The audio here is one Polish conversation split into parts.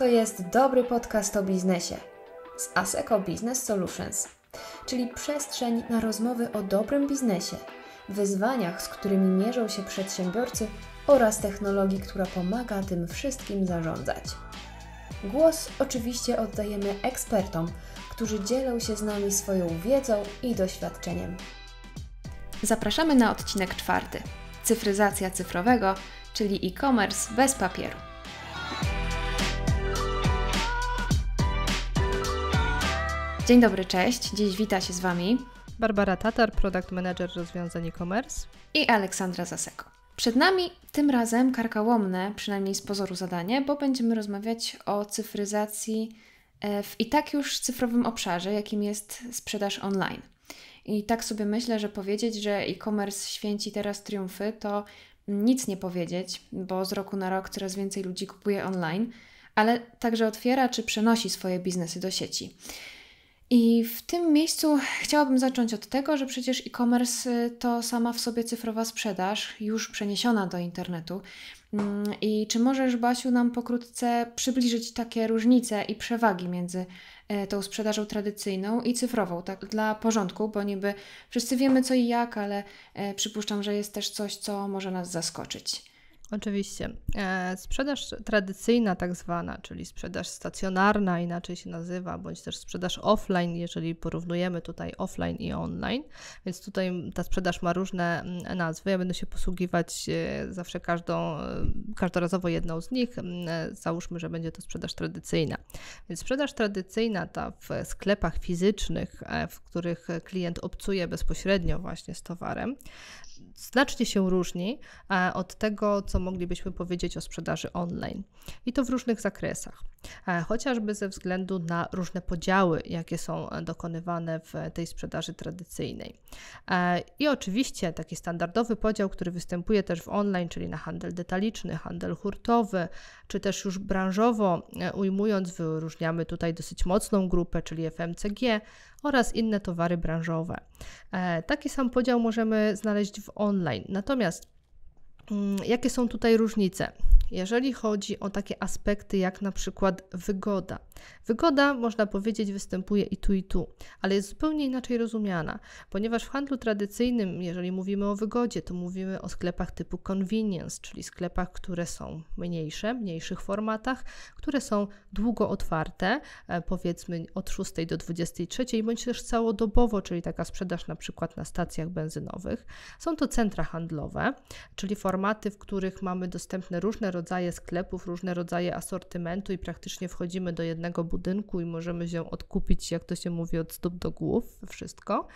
To jest dobry podcast o biznesie z ASECO Business Solutions, czyli przestrzeń na rozmowy o dobrym biznesie, wyzwaniach, z którymi mierzą się przedsiębiorcy oraz technologii, która pomaga tym wszystkim zarządzać. Głos oczywiście oddajemy ekspertom, którzy dzielą się z nami swoją wiedzą i doświadczeniem. Zapraszamy na odcinek czwarty: cyfryzacja cyfrowego, czyli e-commerce bez papieru. Dzień dobry, cześć. Dziś wita się z Wami Barbara Tatar, Product Manager rozwiązań e-commerce i Aleksandra Zaseko. Przed nami tym razem karkałomne, przynajmniej z pozoru zadanie, bo będziemy rozmawiać o cyfryzacji e, w i tak już cyfrowym obszarze, jakim jest sprzedaż online. I tak sobie myślę, że powiedzieć, że e-commerce święci teraz triumfy, to nic nie powiedzieć, bo z roku na rok coraz więcej ludzi kupuje online, ale także otwiera czy przenosi swoje biznesy do sieci. I w tym miejscu chciałabym zacząć od tego, że przecież e-commerce to sama w sobie cyfrowa sprzedaż, już przeniesiona do internetu. Mm, I czy możesz, Basiu, nam pokrótce przybliżyć takie różnice i przewagi między e, tą sprzedażą tradycyjną i cyfrową, tak dla porządku, bo niby wszyscy wiemy co i jak, ale e, przypuszczam, że jest też coś, co może nas zaskoczyć. Oczywiście. E, sprzedaż tradycyjna, tak zwana, czyli sprzedaż stacjonarna, inaczej się nazywa, bądź też sprzedaż offline, jeżeli porównujemy tutaj offline i online, więc tutaj ta sprzedaż ma różne mm, nazwy. Ja będę się posługiwać e, zawsze każdą, e, każdorazowo jedną z nich. Mm, załóżmy, że będzie to sprzedaż tradycyjna. Więc sprzedaż tradycyjna ta w sklepach fizycznych, w których klient obcuje bezpośrednio właśnie z towarem, znacznie się różni od tego, co moglibyśmy powiedzieć o sprzedaży online. I to w różnych zakresach, e, chociażby ze względu na różne podziały, jakie są e, dokonywane w tej sprzedaży tradycyjnej. E, I oczywiście taki standardowy podział, który występuje też w online, czyli na handel detaliczny, handel hurtowy, czy też już branżowo ujmując, wyróżniamy tutaj dosyć mocną grupę, czyli FMCG oraz inne towary branżowe. Taki sam podział możemy znaleźć w online. Natomiast Mm, jakie są tutaj różnice? Jeżeli chodzi o takie aspekty jak na przykład wygoda. Wygoda, można powiedzieć, występuje i tu, i tu, ale jest zupełnie inaczej rozumiana, ponieważ w handlu tradycyjnym, jeżeli mówimy o wygodzie, to mówimy o sklepach typu convenience, czyli sklepach, które są mniejsze, mniejszych formatach, które są długo otwarte, e, powiedzmy od 6 do 23, bądź też całodobowo, czyli taka sprzedaż na przykład na stacjach benzynowych. Są to centra handlowe, czyli formaty, formaty, w których mamy dostępne różne rodzaje sklepów, różne rodzaje asortymentu i praktycznie wchodzimy do jednego budynku i możemy się odkupić, jak to się mówi, od stóp do głów, wszystko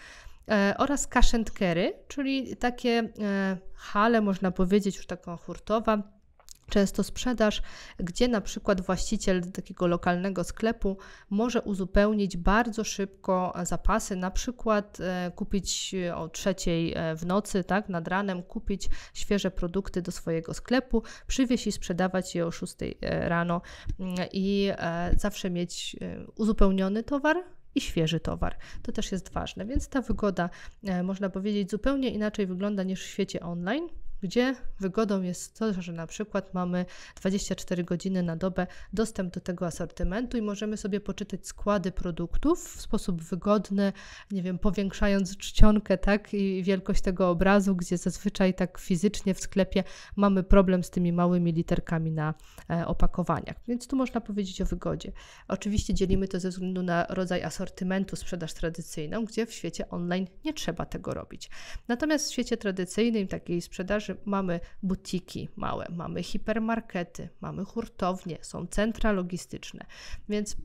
e, oraz cash and carry, czyli takie e, hale, można powiedzieć, już taka hurtowa, często sprzedaż, gdzie na przykład właściciel takiego lokalnego sklepu może uzupełnić bardzo szybko zapasy, na przykład e, kupić o trzeciej e, w nocy, tak, nad ranem, kupić świeże produkty do swojego sklepu, przywieźć i sprzedawać je o 6 e, rano mm, i zawsze mieć uzupełniony towar i świeży towar. To też jest ważne, więc ta wygoda, można powiedzieć, zupełnie inaczej wygląda niż w świecie online gdzie wygodą jest to, że na przykład mamy 24 godziny na dobę dostęp do tego asortymentu i możemy sobie poczytać składy produktów w sposób wygodny, nie wiem, powiększając czcionkę, tak, i wielkość tego obrazu, gdzie zazwyczaj tak fizycznie w sklepie mamy problem z tymi małymi literkami na e, opakowaniach. Więc tu można powiedzieć o wygodzie. Oczywiście dzielimy to ze względu na rodzaj asortymentu sprzedaż tradycyjną, gdzie w świecie online nie trzeba tego robić. Natomiast w świecie tradycyjnym, takiej sprzedaży mamy butiki małe, mamy hipermarkety, mamy hurtownie, są centra logistyczne, więc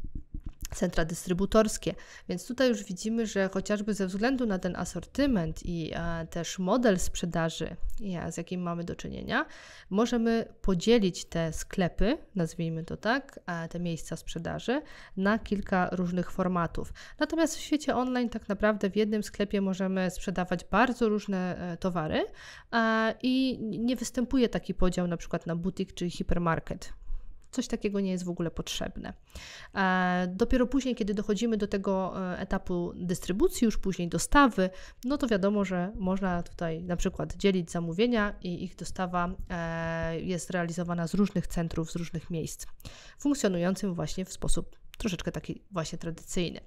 centra dystrybutorskie. Więc tutaj już widzimy, że chociażby ze względu na ten asortyment i e, też model sprzedaży, ja, e, z jakim mamy do czynienia, możemy podzielić te sklepy, nazwijmy to tak, e, te miejsca sprzedaży na kilka różnych formatów. Natomiast w świecie online tak naprawdę w jednym sklepie możemy sprzedawać bardzo różne e, towary e, i nie występuje taki podział na przykład na butik czy hipermarket. Coś takiego nie jest w ogóle potrzebne. E, dopiero później, kiedy dochodzimy do tego e, etapu dystrybucji, już później dostawy, no to wiadomo, że można tutaj na przykład dzielić zamówienia i ich dostawa e, jest realizowana z różnych centrów, z różnych miejsc, funkcjonującym właśnie w sposób troszeczkę taki właśnie tradycyjny.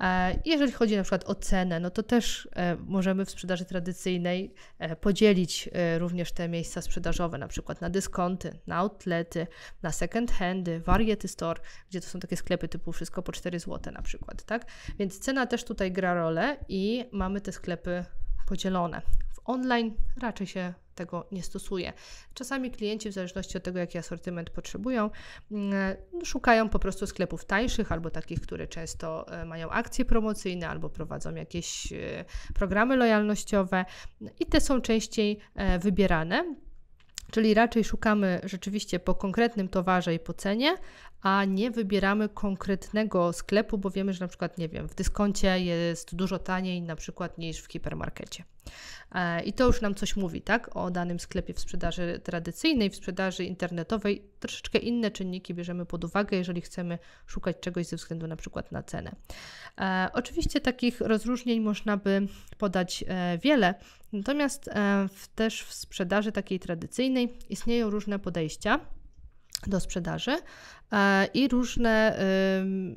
E, jeżeli chodzi na przykład o cenę, no to też e, możemy w sprzedaży tradycyjnej e, podzielić również te miejsca sprzedażowe, na przykład na dyskonty, na outlety, na second handy, variety store, gdzie to są takie sklepy typu wszystko po 4 zł na przykład, tak? Więc cena też tutaj gra rolę i mamy te sklepy podzielone. Online raczej się tego nie stosuje. Czasami klienci, w zależności od tego, jaki asortyment potrzebują, mm, szukają po prostu sklepów tańszych albo takich, które często e, mają akcje promocyjne albo prowadzą jakieś e, programy lojalnościowe i te są częściej e, wybierane. Czyli raczej szukamy rzeczywiście po konkretnym towarze i po cenie, a nie wybieramy konkretnego sklepu, bo wiemy, że na przykład, nie wiem, w dyskoncie jest dużo taniej na przykład niż w hipermarkecie. E, I to już nam coś mówi, tak? O danym sklepie w sprzedaży tradycyjnej, w sprzedaży internetowej. Troszeczkę inne czynniki bierzemy pod uwagę, jeżeli chcemy szukać czegoś ze względu na przykład na cenę. E, oczywiście takich rozróżnień można by podać e, wiele, natomiast e, w, też w sprzedaży takiej tradycyjnej istnieją różne podejścia do sprzedaży e, i różne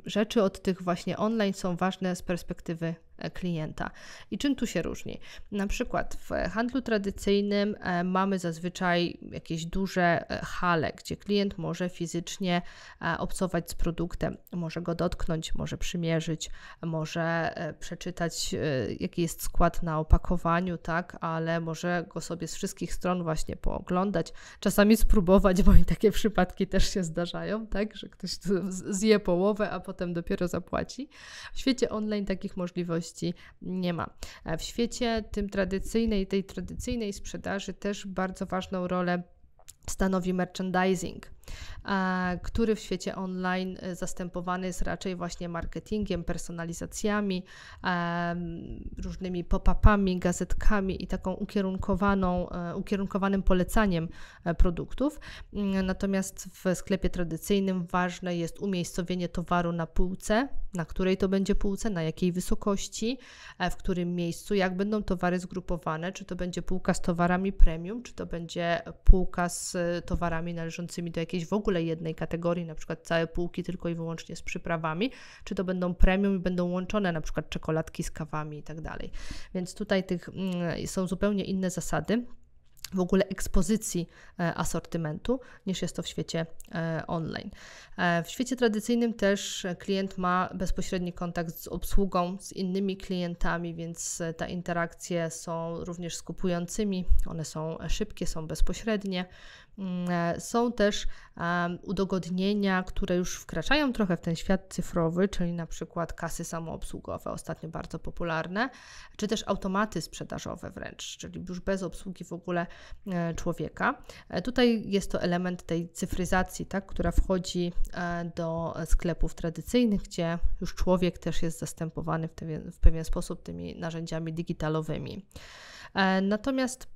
rzeczy od tych właśnie online są ważne z perspektywy E, klienta. I czym tu się różni? Na przykład w handlu tradycyjnym e, mamy zazwyczaj jakieś duże e, hale, gdzie klient może fizycznie obcować z produktem, może go dotknąć, może przymierzyć, może przeczytać, jaki jest skład na opakowaniu, tak, ale może go sobie z wszystkich stron właśnie pooglądać, czasami spróbować, bo i takie przypadki też się zdarzają, tak, że ktoś zje połowę, a potem dopiero zapłaci. W świecie online takich możliwości nie ma. E, w świecie tym tradycyjnej, tej tradycyjnej sprzedaży też bardzo ważną rolę stanowi merchandising który w świecie online y, zastępowany jest raczej właśnie marketingiem, personalizacjami, różnymi pop-upami, gazetkami i taką ukierunkowaną, e, ukierunkowanym polecaniem e, produktów. Mm, natomiast w sklepie tradycyjnym ważne jest umiejscowienie towaru na półce, na której to będzie półce, na jakiej wysokości, e, w którym miejscu, jak będą towary zgrupowane, czy to będzie półka z towarami premium, czy to będzie półka z towarami należącymi do jakiegoś jakiejś w ogóle jednej kategorii, na przykład całe półki tylko i wyłącznie z przyprawami, czy to będą premium i będą łączone na przykład czekoladki z kawami i tak dalej. Więc tutaj tych mm, są zupełnie inne zasady w ogóle ekspozycji e, asortymentu niż jest to w świecie e, online. E, w świecie tradycyjnym też klient ma bezpośredni kontakt z obsługą, z innymi klientami, więc te interakcje są również z kupującymi, one są szybkie, są bezpośrednie. Mm, e, są też e, udogodnienia, które już wkraczają trochę w ten świat cyfrowy, czyli na przykład kasy samoobsługowe, ostatnio bardzo popularne, czy też automaty sprzedażowe wręcz, czyli już bez obsługi w ogóle e, człowieka. Tutaj jest to element tej cyfryzacji, tak, która wchodzi do sklepów tradycyjnych, gdzie już człowiek też jest zastępowany w, w pewien sposób tymi narzędziami digitalowymi. Natomiast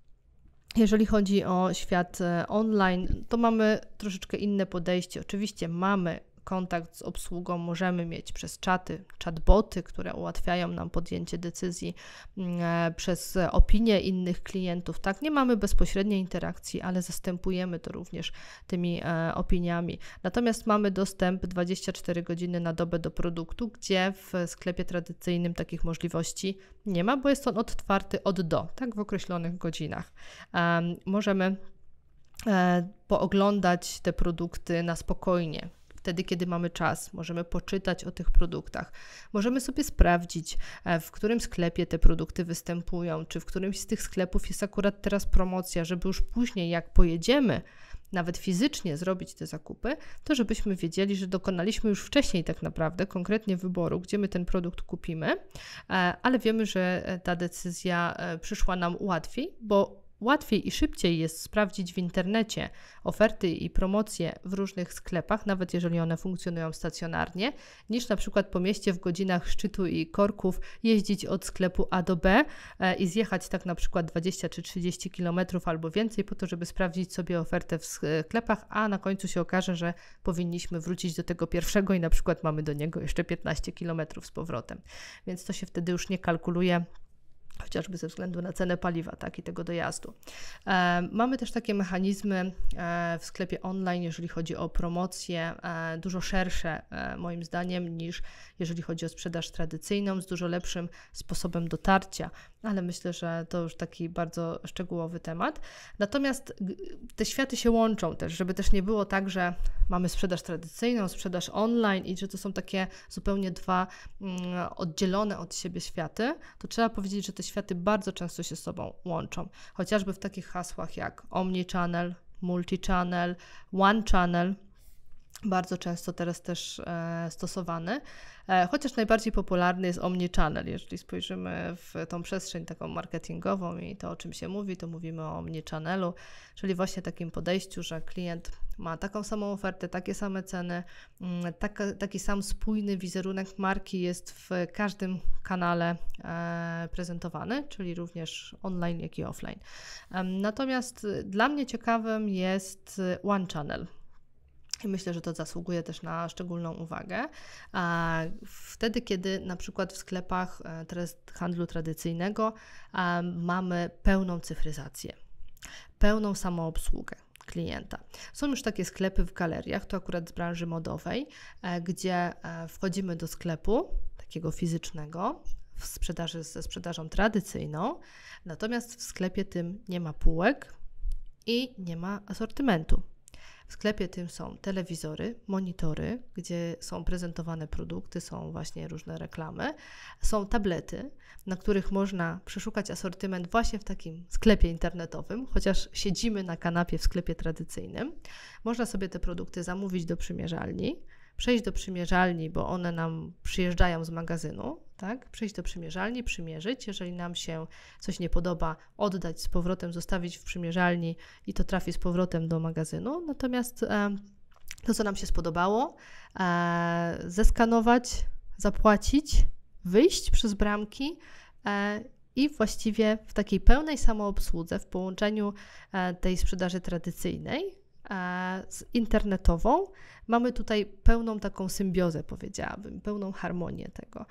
jeżeli chodzi o świat e, online, to mamy troszeczkę inne podejście. Oczywiście mamy kontakt z obsługą możemy mieć przez czaty, chatboty, które ułatwiają nam podjęcie decyzji, mm, e, przez opinie innych klientów. Tak, nie mamy bezpośredniej interakcji, ale zastępujemy to również tymi e, opiniami. Natomiast mamy dostęp 24 godziny na dobę do produktu, gdzie w sklepie tradycyjnym takich możliwości nie ma, bo jest on otwarty od do, tak w określonych godzinach. E, możemy pooglądać te produkty na spokojnie, wtedy, kiedy mamy czas. Możemy poczytać o tych produktach. Możemy sobie sprawdzić, e, w którym sklepie te produkty występują, czy w którymś z tych sklepów jest akurat teraz promocja, żeby już później, jak pojedziemy, nawet fizycznie zrobić te zakupy, to żebyśmy wiedzieli, że dokonaliśmy już wcześniej tak naprawdę konkretnie wyboru, gdzie my ten produkt kupimy, e, ale wiemy, że e, ta decyzja przyszła nam łatwiej, bo Łatwiej i szybciej jest sprawdzić w internecie oferty i promocje w różnych sklepach, nawet jeżeli one funkcjonują stacjonarnie, niż na przykład po mieście w godzinach szczytu i korków jeździć od sklepu A do B e, i zjechać tak na przykład 20 czy 30 km albo więcej po to, żeby sprawdzić sobie ofertę w e, sklepach, a na końcu się okaże, że powinniśmy wrócić do tego pierwszego i na przykład mamy do niego jeszcze 15 km z powrotem. Więc to się wtedy już nie kalkuluje chociażby ze względu na cenę paliwa tak, i tego dojazdu. E, mamy też takie mechanizmy e, w sklepie online, jeżeli chodzi o promocje, e, dużo szersze e, moim zdaniem niż jeżeli chodzi o sprzedaż tradycyjną, z dużo lepszym sposobem dotarcia, ale myślę, że to już taki bardzo szczegółowy temat. Natomiast te światy się łączą też, żeby też nie było tak, że mamy sprzedaż tradycyjną, sprzedaż online i że to są takie zupełnie dwa mm, oddzielone od siebie światy, to trzeba powiedzieć, że te światy bardzo często się sobą łączą. Chociażby w takich hasłach jak omni channel, multi channel, one channel bardzo często teraz też e, stosowany. E, chociaż najbardziej popularny jest omnichannel. Jeżeli spojrzymy w tą przestrzeń taką marketingową i to, o czym się mówi, to mówimy o omnichannelu, czyli właśnie takim podejściu, że klient ma taką samą ofertę, takie same ceny, mm, taki sam spójny wizerunek marki jest w każdym kanale e, prezentowany, czyli również online, jak i offline. Natomiast dla mnie ciekawym jest One Channel i myślę, że to zasługuje też na szczególną uwagę. Wtedy, kiedy na przykład w sklepach e, handlu tradycyjnego mamy pełną cyfryzację, pełną samoobsługę klienta. Są już takie sklepy w galeriach, to akurat z branży modowej, e, gdzie e, wchodzimy do sklepu takiego fizycznego w sprzedaży ze sprzedażą tradycyjną, natomiast w sklepie tym nie ma półek i nie ma asortymentu. W sklepie tym są telewizory, monitory, gdzie są prezentowane produkty, są właśnie różne reklamy, są tablety, na których można przeszukać asortyment właśnie w takim sklepie internetowym, chociaż siedzimy na kanapie w sklepie tradycyjnym. Można sobie te produkty zamówić do przymierzalni przejść do przymierzalni, bo one nam przyjeżdżają z magazynu, tak? Przyjść do przymierzalni, przymierzyć. Jeżeli nam się coś nie podoba, oddać z powrotem, zostawić w przymierzalni i to trafi z powrotem do magazynu. Natomiast e, to, co nam się spodobało, e, zeskanować, zapłacić, wyjść przez bramki e, i właściwie w takiej pełnej samoobsłudze, w połączeniu e, tej sprzedaży tradycyjnej internetową. Mamy tutaj pełną taką symbiozę, powiedziałabym, pełną harmonię tego.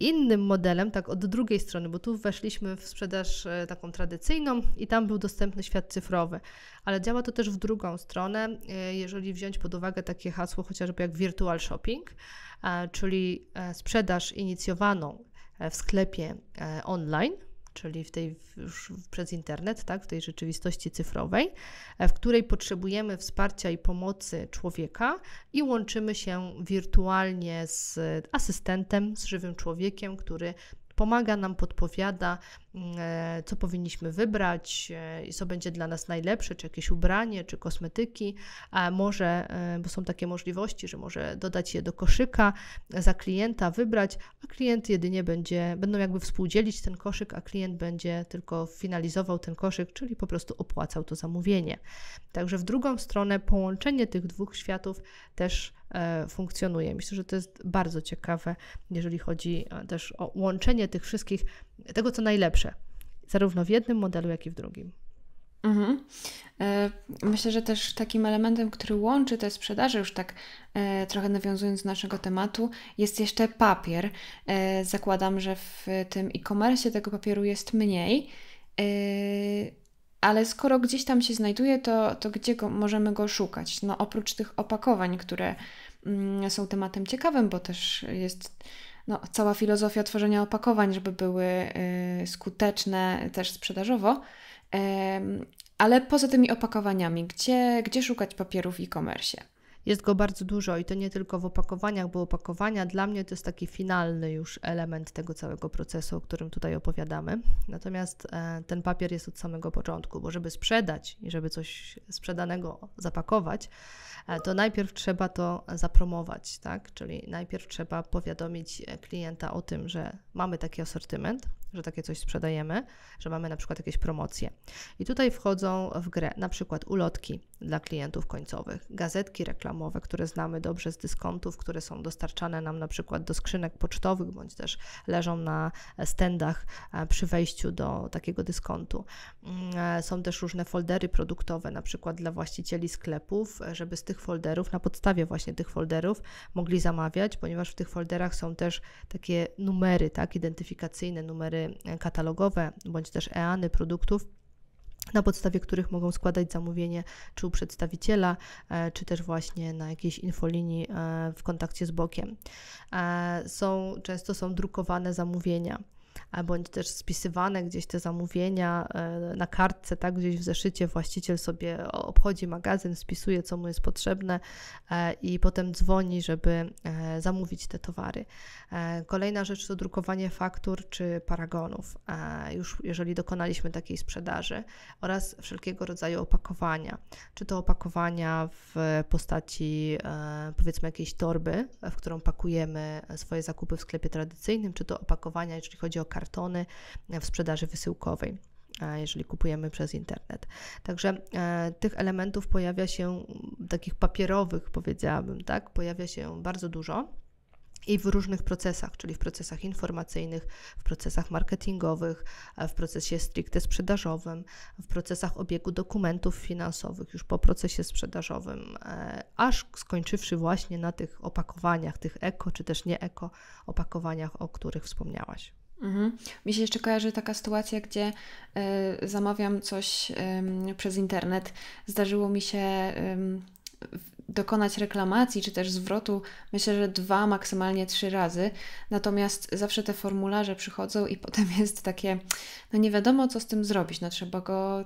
Innym modelem, tak od drugiej strony, bo tu weszliśmy w sprzedaż e, taką tradycyjną i tam był dostępny świat cyfrowy, ale działa to też w drugą stronę, e, jeżeli wziąć pod uwagę takie hasło chociażby jak virtual shopping, czyli e, sprzedaż inicjowaną w sklepie online, czyli w tej już przez internet, tak, w tej rzeczywistości cyfrowej, e, w której potrzebujemy wsparcia i pomocy człowieka i łączymy się wirtualnie z asystentem, z żywym człowiekiem, który pomaga nam, podpowiada, mm, e, co powinniśmy wybrać e, i co będzie dla nas najlepsze, czy jakieś ubranie, czy kosmetyki, a może, e, bo są takie możliwości, że może dodać je do koszyka za klienta, wybrać, a klient jedynie będzie, będą jakby współdzielić ten koszyk, a klient będzie tylko finalizował ten koszyk, czyli po prostu opłacał to zamówienie. Także w drugą stronę połączenie tych dwóch światów też E, funkcjonuje. Myślę, że to jest bardzo ciekawe, jeżeli chodzi e, też o łączenie tych wszystkich, tego co najlepsze, zarówno w jednym modelu, jak i w drugim. Mhm. E, myślę, że też takim elementem, który łączy te sprzedaże, już tak trochę nawiązując do naszego tematu, jest jeszcze papier. Zakładam, że w tym e-commerce tego papieru jest mniej, ale skoro gdzieś tam się znajduje, to, to gdzie go, możemy go szukać? No, oprócz tych opakowań, które Mm, są tematem ciekawym, bo też jest no, cała filozofia tworzenia opakowań, żeby były y, skuteczne też sprzedażowo. Ale poza tymi opakowaniami, gdzie, gdzie szukać papierów w e-commerce? Jest go bardzo dużo i to nie tylko w opakowaniach, bo opakowania dla mnie to jest taki finalny już element tego całego procesu, o którym tutaj opowiadamy. Natomiast e, ten papier jest od samego początku, bo żeby sprzedać i żeby coś sprzedanego zapakować, e, to najpierw trzeba to zapromować, tak? Czyli najpierw trzeba powiadomić klienta o tym, że mamy taki asortyment, że takie coś sprzedajemy, że mamy na przykład jakieś promocje. I tutaj wchodzą w grę na przykład ulotki, dla klientów końcowych. Gazetki reklamowe, które znamy dobrze z dyskontów, które są dostarczane nam na przykład do skrzynek pocztowych, bądź też leżą na stendach e, przy wejściu do takiego dyskontu. Mm, e, są też różne foldery produktowe, na przykład dla właścicieli sklepów, e, żeby z tych folderów, na podstawie właśnie tych folderów mogli zamawiać, ponieważ w tych folderach są też takie numery, tak, identyfikacyjne, numery katalogowe, bądź też EANy produktów na podstawie których mogą składać zamówienie czy u przedstawiciela, e, czy też właśnie na jakiejś infolinii e, w kontakcie z bokiem. E, są, często są drukowane zamówienia bądź też spisywane gdzieś te zamówienia e, na kartce, tak, gdzieś w zeszycie właściciel sobie obchodzi magazyn, spisuje, co mu jest potrzebne e, i potem dzwoni, żeby e, zamówić te towary. Kolejna rzecz to drukowanie faktur czy paragonów, już jeżeli dokonaliśmy takiej sprzedaży oraz wszelkiego rodzaju opakowania, czy to opakowania w postaci powiedzmy jakiejś torby, w którą pakujemy swoje zakupy w sklepie tradycyjnym, czy to opakowania, jeżeli chodzi o kartę kartony w sprzedaży wysyłkowej jeżeli kupujemy przez internet. Także e, tych elementów pojawia się, takich papierowych powiedziałabym, tak, pojawia się bardzo dużo. I w różnych procesach, czyli w procesach informacyjnych, w procesach marketingowych, e, w procesie stricte sprzedażowym, w procesach obiegu dokumentów finansowych, już po procesie sprzedażowym, e, aż skończywszy właśnie na tych opakowaniach, tych eko czy też nie eko opakowaniach, o których wspomniałaś. Mhm. Mi się jeszcze kojarzy taka sytuacja, gdzie y, zamawiam coś y, przez internet. Zdarzyło mi się y, dokonać reklamacji czy też zwrotu, myślę, że dwa, maksymalnie trzy razy. Natomiast zawsze te formularze przychodzą i potem jest takie, no nie wiadomo co z tym zrobić, no trzeba go,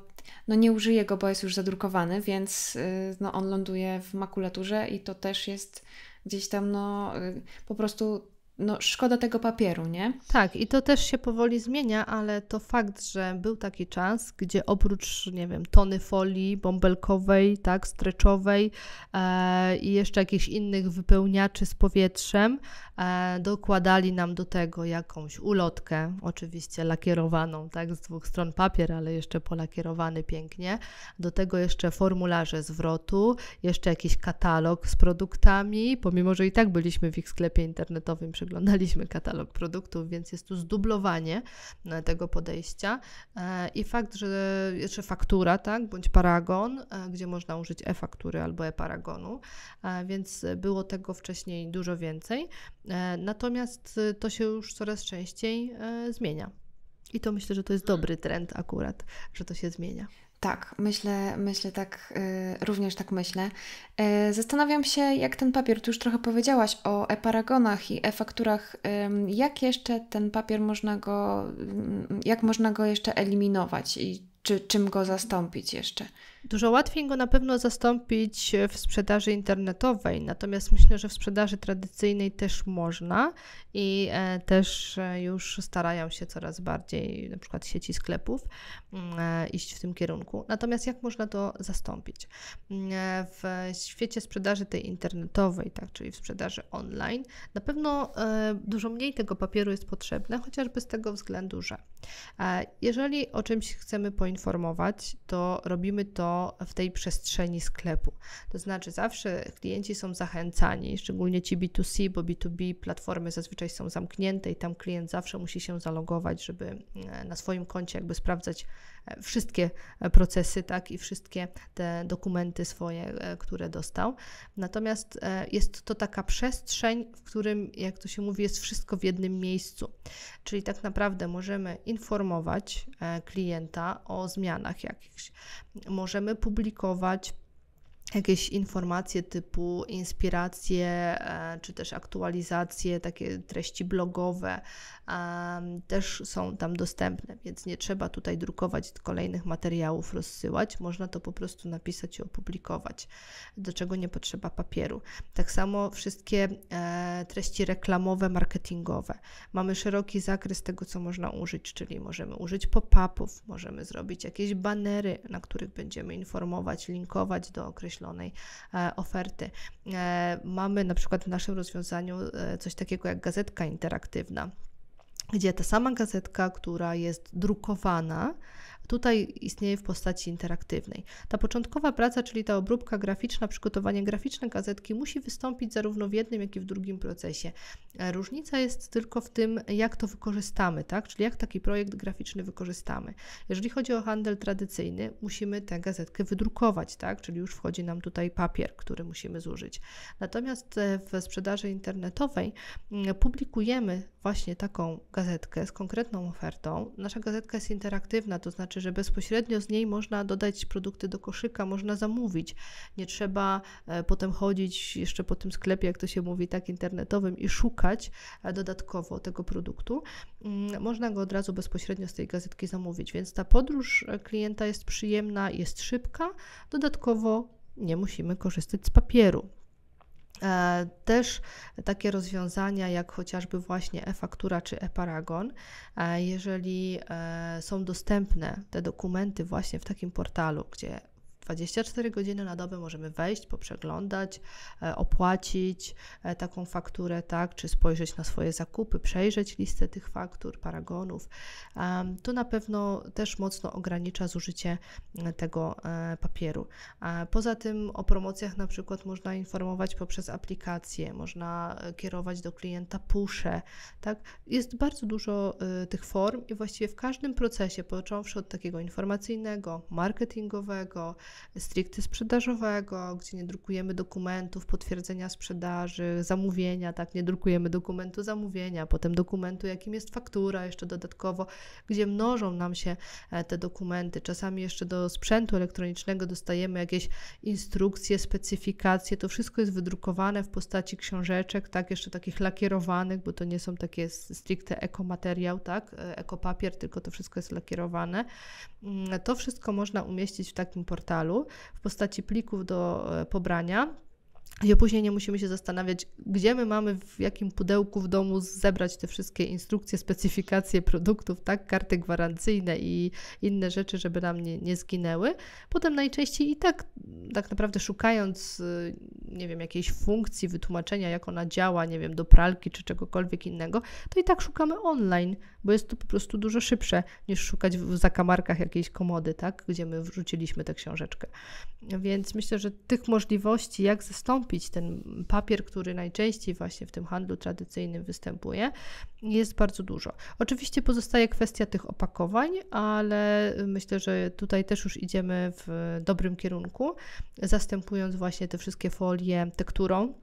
no nie użyję go, bo jest już zadrukowany, więc y, no, on ląduje w makulaturze i to też jest gdzieś tam, no y, po prostu no, szkoda tego papieru, nie? Tak, i to też się powoli zmienia, ale to fakt, że był taki czas, gdzie oprócz, nie wiem, tony folii bąbelkowej, tak, streczowej e, i jeszcze jakichś innych wypełniaczy z powietrzem, e, dokładali nam do tego jakąś ulotkę, oczywiście lakierowaną, tak, z dwóch stron papier, ale jeszcze polakierowany pięknie, do tego jeszcze formularze zwrotu, jeszcze jakiś katalog z produktami, pomimo, że i tak byliśmy w ich sklepie internetowym, przy przeglądaliśmy katalog produktów, więc jest tu zdublowanie e, tego podejścia e, i fakt, że jeszcze faktura, tak, bądź paragon, e, gdzie można użyć e-faktury albo e-paragonu, więc było tego wcześniej dużo więcej. Natomiast to się już coraz częściej zmienia. I to myślę, że to jest dobry trend akurat, że to się zmienia. Tak, myślę, myślę tak, y, również tak myślę. Y, zastanawiam się, jak ten papier, tu już trochę powiedziałaś o e-paragonach i e-fakturach, y, jak jeszcze ten papier można go, y, y, jak można go jeszcze eliminować i czy, czym go zastąpić jeszcze? Dużo łatwiej go na pewno zastąpić w sprzedaży internetowej, natomiast myślę, że w sprzedaży tradycyjnej też można i e, też e, już starają się coraz bardziej na przykład sieci sklepów mm, e, iść w tym kierunku. Natomiast jak można to zastąpić? Mm, w świecie sprzedaży tej internetowej, tak, czyli w sprzedaży online, na pewno dużo mniej tego papieru jest potrzebne, chociażby z tego względu, że jeżeli o czymś chcemy poinformować, to robimy to w tej przestrzeni sklepu. To znaczy, zawsze klienci są zachęcani, szczególnie ci B2C, bo B2B platformy zazwyczaj są zamknięte i tam klient zawsze musi się zalogować, żeby e, na swoim koncie jakby sprawdzać wszystkie procesy, tak, i wszystkie te dokumenty swoje, e, które dostał. Natomiast e, jest to taka przestrzeń, w którym, jak to się mówi, jest wszystko w jednym miejscu. Czyli tak naprawdę możemy informować e, klienta o zmianach jakichś. Możemy publikować jakieś informacje typu inspiracje, czy też aktualizacje, takie treści blogowe, też są tam dostępne, więc nie trzeba tutaj drukować kolejnych materiałów, rozsyłać. Można to po prostu napisać i opublikować, do czego nie potrzeba papieru. Tak samo wszystkie e, treści reklamowe, marketingowe. Mamy szeroki zakres tego, co można użyć, czyli możemy użyć pop-upów, możemy zrobić jakieś banery, na których będziemy informować, linkować do określonej e, oferty. E, mamy na przykład w naszym rozwiązaniu coś takiego jak gazetka interaktywna gdzie ta sama gazetka, która jest drukowana, tutaj istnieje w postaci interaktywnej. Ta początkowa praca, czyli ta obróbka graficzna, przygotowanie graficzne gazetki musi wystąpić zarówno w jednym, jak i w drugim procesie. E, różnica jest tylko w tym, jak to wykorzystamy, tak? czyli jak taki projekt graficzny wykorzystamy. Jeżeli chodzi o handel tradycyjny, musimy tę gazetkę wydrukować, tak? czyli już wchodzi nam tutaj papier, który musimy zużyć. Natomiast e, w sprzedaży internetowej mm, publikujemy właśnie taką gazetkę z konkretną ofertą. Nasza gazetka jest interaktywna, to znaczy, że bezpośrednio z niej można dodać produkty do koszyka, można zamówić. Nie trzeba e, potem chodzić jeszcze po tym sklepie, jak to się mówi, tak internetowym i szukać e, dodatkowo tego produktu. Mm, można go od razu bezpośrednio z tej gazetki zamówić, więc ta podróż e, klienta jest przyjemna, jest szybka. Dodatkowo nie musimy korzystać z papieru. E, też takie rozwiązania jak chociażby właśnie e-faktura czy e-paragon, e, jeżeli e, są dostępne te dokumenty właśnie w takim portalu, gdzie 24 godziny na dobę możemy wejść, poprzeglądać, e, opłacić e, taką fakturę, tak, czy spojrzeć na swoje zakupy, przejrzeć listę tych faktur, paragonów. To na pewno też mocno ogranicza zużycie e, tego papieru. Poza tym o promocjach na przykład można informować poprzez aplikacje, można kierować do klienta pusze, tak? Jest bardzo dużo tych form i właściwie w każdym procesie, począwszy od takiego informacyjnego, marketingowego, stricte sprzedażowego, gdzie nie drukujemy dokumentów potwierdzenia sprzedaży, zamówienia, tak, nie drukujemy dokumentu zamówienia, potem dokumentu, jakim jest faktura jeszcze dodatkowo, gdzie mnożą nam się e, te dokumenty. Czasami jeszcze do sprzętu elektronicznego dostajemy jakieś instrukcje, specyfikacje, to wszystko jest wydrukowane w postaci książeczek, tak, jeszcze takich lakierowanych, bo to nie są takie stricte ekomateriał, tak, e, ekopapier, tylko to wszystko jest lakierowane. Mm, to wszystko można umieścić w takim portalu portalu w postaci plików do e, pobrania. I później nie musimy się zastanawiać, gdzie my mamy, w jakim pudełku w domu zebrać te wszystkie instrukcje, specyfikacje produktów, tak, karty gwarancyjne i inne rzeczy, żeby nam nie, nie zginęły. Potem najczęściej i tak, tak naprawdę szukając, y, nie wiem, jakiejś funkcji, wytłumaczenia, jak ona działa, nie wiem, do pralki czy czegokolwiek innego, to i tak szukamy online, bo jest to po prostu dużo szybsze niż szukać w zakamarkach jakiejś komody, tak, gdzie my wrzuciliśmy tę książeczkę. Więc myślę, że tych możliwości, jak zastąpić kupić ten papier, który najczęściej właśnie w tym handlu tradycyjnym występuje, jest bardzo dużo. Oczywiście pozostaje kwestia tych opakowań, ale myślę, że tutaj też już idziemy w dobrym kierunku, zastępując właśnie te wszystkie folie tekturą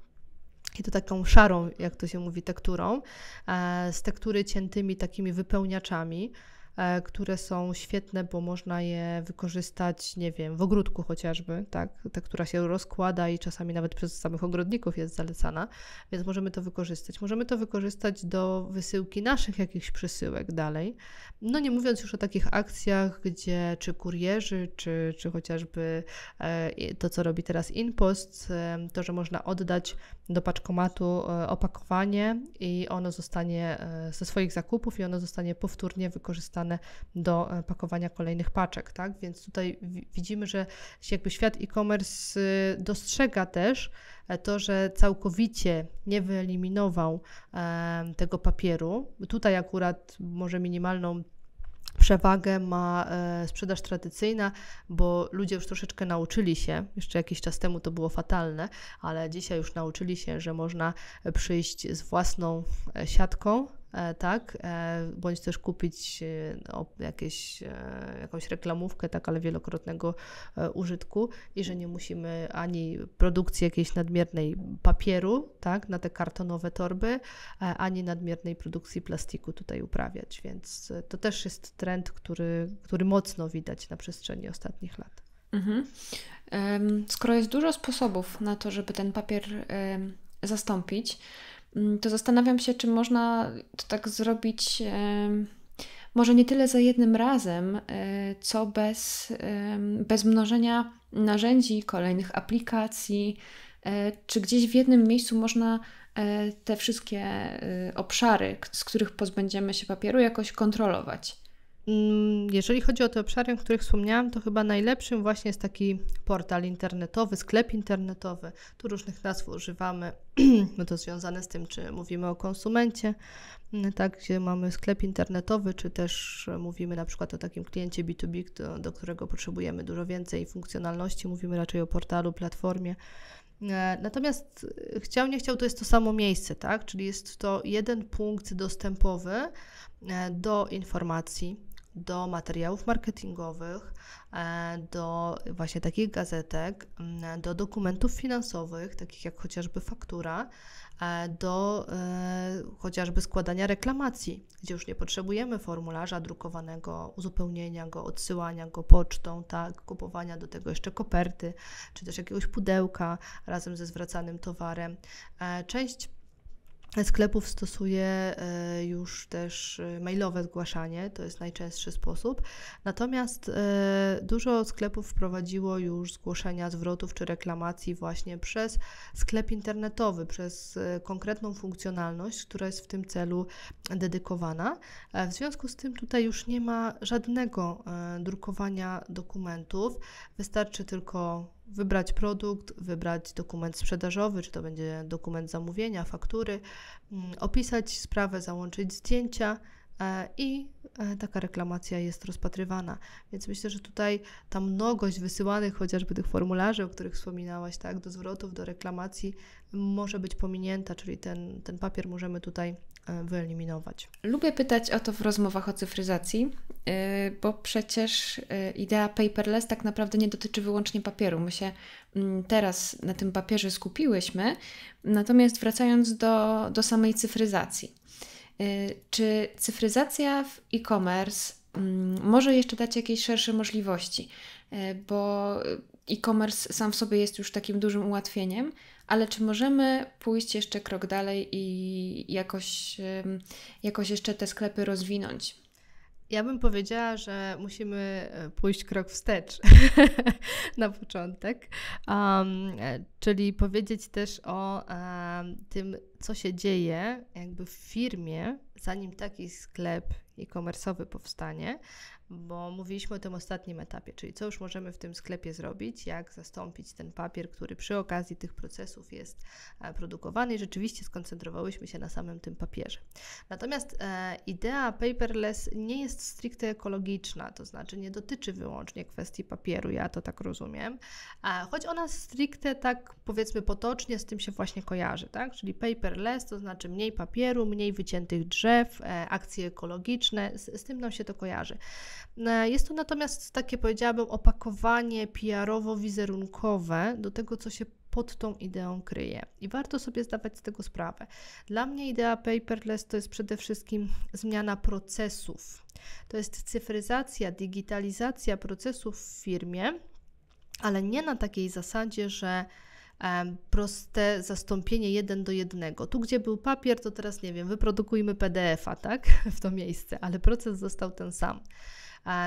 i to taką szarą, jak to się mówi, tekturą, e, z tektury ciętymi takimi wypełniaczami. E, które są świetne, bo można je wykorzystać, nie wiem, w ogródku chociażby, tak? Ta, która się rozkłada i czasami nawet przez samych ogrodników jest zalecana, więc możemy to wykorzystać. Możemy to wykorzystać do wysyłki naszych jakichś przesyłek dalej. No nie mówiąc już o takich akcjach, gdzie czy kurierzy, czy, czy chociażby e, to, co robi teraz InPost, e, to, że można oddać do paczkomatu opakowanie i ono zostanie ze swoich zakupów i ono zostanie powtórnie wykorzystane do e, pakowania kolejnych paczek, tak? Więc tutaj widzimy, że jakby świat e-commerce y, dostrzega też e, to, że całkowicie nie wyeliminował e, tego papieru. Tutaj akurat może minimalną przewagę ma sprzedaż tradycyjna, bo ludzie już troszeczkę nauczyli się, jeszcze jakiś czas temu to było fatalne, ale dzisiaj już nauczyli się, że można przyjść z własną siatką E, tak, e, bądź też kupić e, jakieś, jakąś reklamówkę, tak, ale wielokrotnego użytku i że nie musimy ani produkcji jakiejś nadmiernej papieru, tak, na te kartonowe torby, ani nadmiernej produkcji plastiku tutaj uprawiać, więc to też jest trend, który, który mocno widać na przestrzeni ostatnich lat. Mhm. Skoro jest dużo sposobów na to, żeby ten papier zastąpić, Mm, to zastanawiam się, czy można to tak zrobić może nie tyle za jednym razem, e, co bez, bez mnożenia narzędzi, kolejnych aplikacji, e, czy gdzieś w jednym miejscu można e, te wszystkie obszary, z których pozbędziemy się papieru, jakoś kontrolować. Mm, jeżeli chodzi o te obszary, o których wspomniałam, to chyba najlepszym właśnie jest taki portal internetowy, sklep internetowy. Tu różnych nazw używamy, No to związane z tym, czy mówimy o konsumencie, mm, tak, gdzie mamy sklep internetowy, czy też mówimy na przykład o takim kliencie B2B, do, do którego potrzebujemy dużo więcej funkcjonalności, mówimy raczej o portalu, platformie. E, natomiast y, chciał, nie chciał, to jest to samo miejsce, tak? Czyli jest to jeden punkt dostępowy e, do informacji, do materiałów marketingowych, e, do właśnie takich gazetek, do dokumentów finansowych, takich jak chociażby faktura, e, do e, chociażby składania reklamacji, gdzie już nie potrzebujemy formularza drukowanego, uzupełnienia go, odsyłania go pocztą, tak, kupowania do tego jeszcze koperty, czy też jakiegoś pudełka razem ze zwracanym towarem. Część sklepów stosuje e, już też e, mailowe zgłaszanie, to jest najczęstszy sposób. Natomiast e, dużo sklepów wprowadziło już zgłoszenia zwrotów czy reklamacji właśnie przez sklep internetowy, przez konkretną funkcjonalność, która jest w tym celu dedykowana. W związku z tym tutaj już nie ma żadnego drukowania dokumentów, wystarczy tylko wybrać produkt, wybrać dokument sprzedażowy, czy to będzie dokument zamówienia, faktury, mm, opisać sprawę, załączyć zdjęcia e, i e, taka reklamacja jest rozpatrywana. Więc myślę, że tutaj ta mnogość wysyłanych chociażby tych formularzy, o których wspominałaś, tak, do zwrotów, do reklamacji może być pominięta, czyli ten, ten papier możemy tutaj E, wyeliminować. Lubię pytać o to w rozmowach o cyfryzacji, y, bo przecież y, idea paperless tak naprawdę nie dotyczy wyłącznie papieru. My się mm, teraz na tym papierze skupiłyśmy, natomiast wracając do, do samej cyfryzacji. Y, czy cyfryzacja w e-commerce mm, może jeszcze dać jakieś szersze możliwości? Bo e-commerce sam w sobie jest już takim dużym ułatwieniem, ale czy możemy pójść jeszcze krok dalej i jakoś, jakoś jeszcze te sklepy rozwinąć? Ja bym powiedziała, że musimy e, pójść krok wstecz na początek, um, czyli powiedzieć też o um, tym, co się dzieje jakby w firmie, zanim taki sklep e-commerce'owy powstanie, bo mówiliśmy o tym ostatnim etapie, czyli co już możemy w tym sklepie zrobić, jak zastąpić ten papier, który przy okazji tych procesów jest e, produkowany i rzeczywiście skoncentrowałyśmy się na samym tym papierze. Natomiast e, idea paperless nie jest stricte ekologiczna, to znaczy nie dotyczy wyłącznie kwestii papieru, ja to tak rozumiem, a choć ona stricte tak powiedzmy potocznie z tym się właśnie kojarzy, tak? Czyli paperless to znaczy mniej papieru, mniej wyciętych drzew, e, akcje ekologiczne, z, z tym nam się to kojarzy. E, jest to natomiast takie, powiedziałabym, opakowanie PR-owo-wizerunkowe do tego, co się pod tą ideą kryje. I warto sobie zdawać z tego sprawę. Dla mnie idea paperless to jest przede wszystkim zmiana procesów. To jest cyfryzacja, digitalizacja procesów w firmie, ale nie na takiej zasadzie, że proste zastąpienie jeden do jednego. Tu, gdzie był papier, to teraz nie wiem, wyprodukujmy PDF-a, tak? W to miejsce, ale proces został ten sam.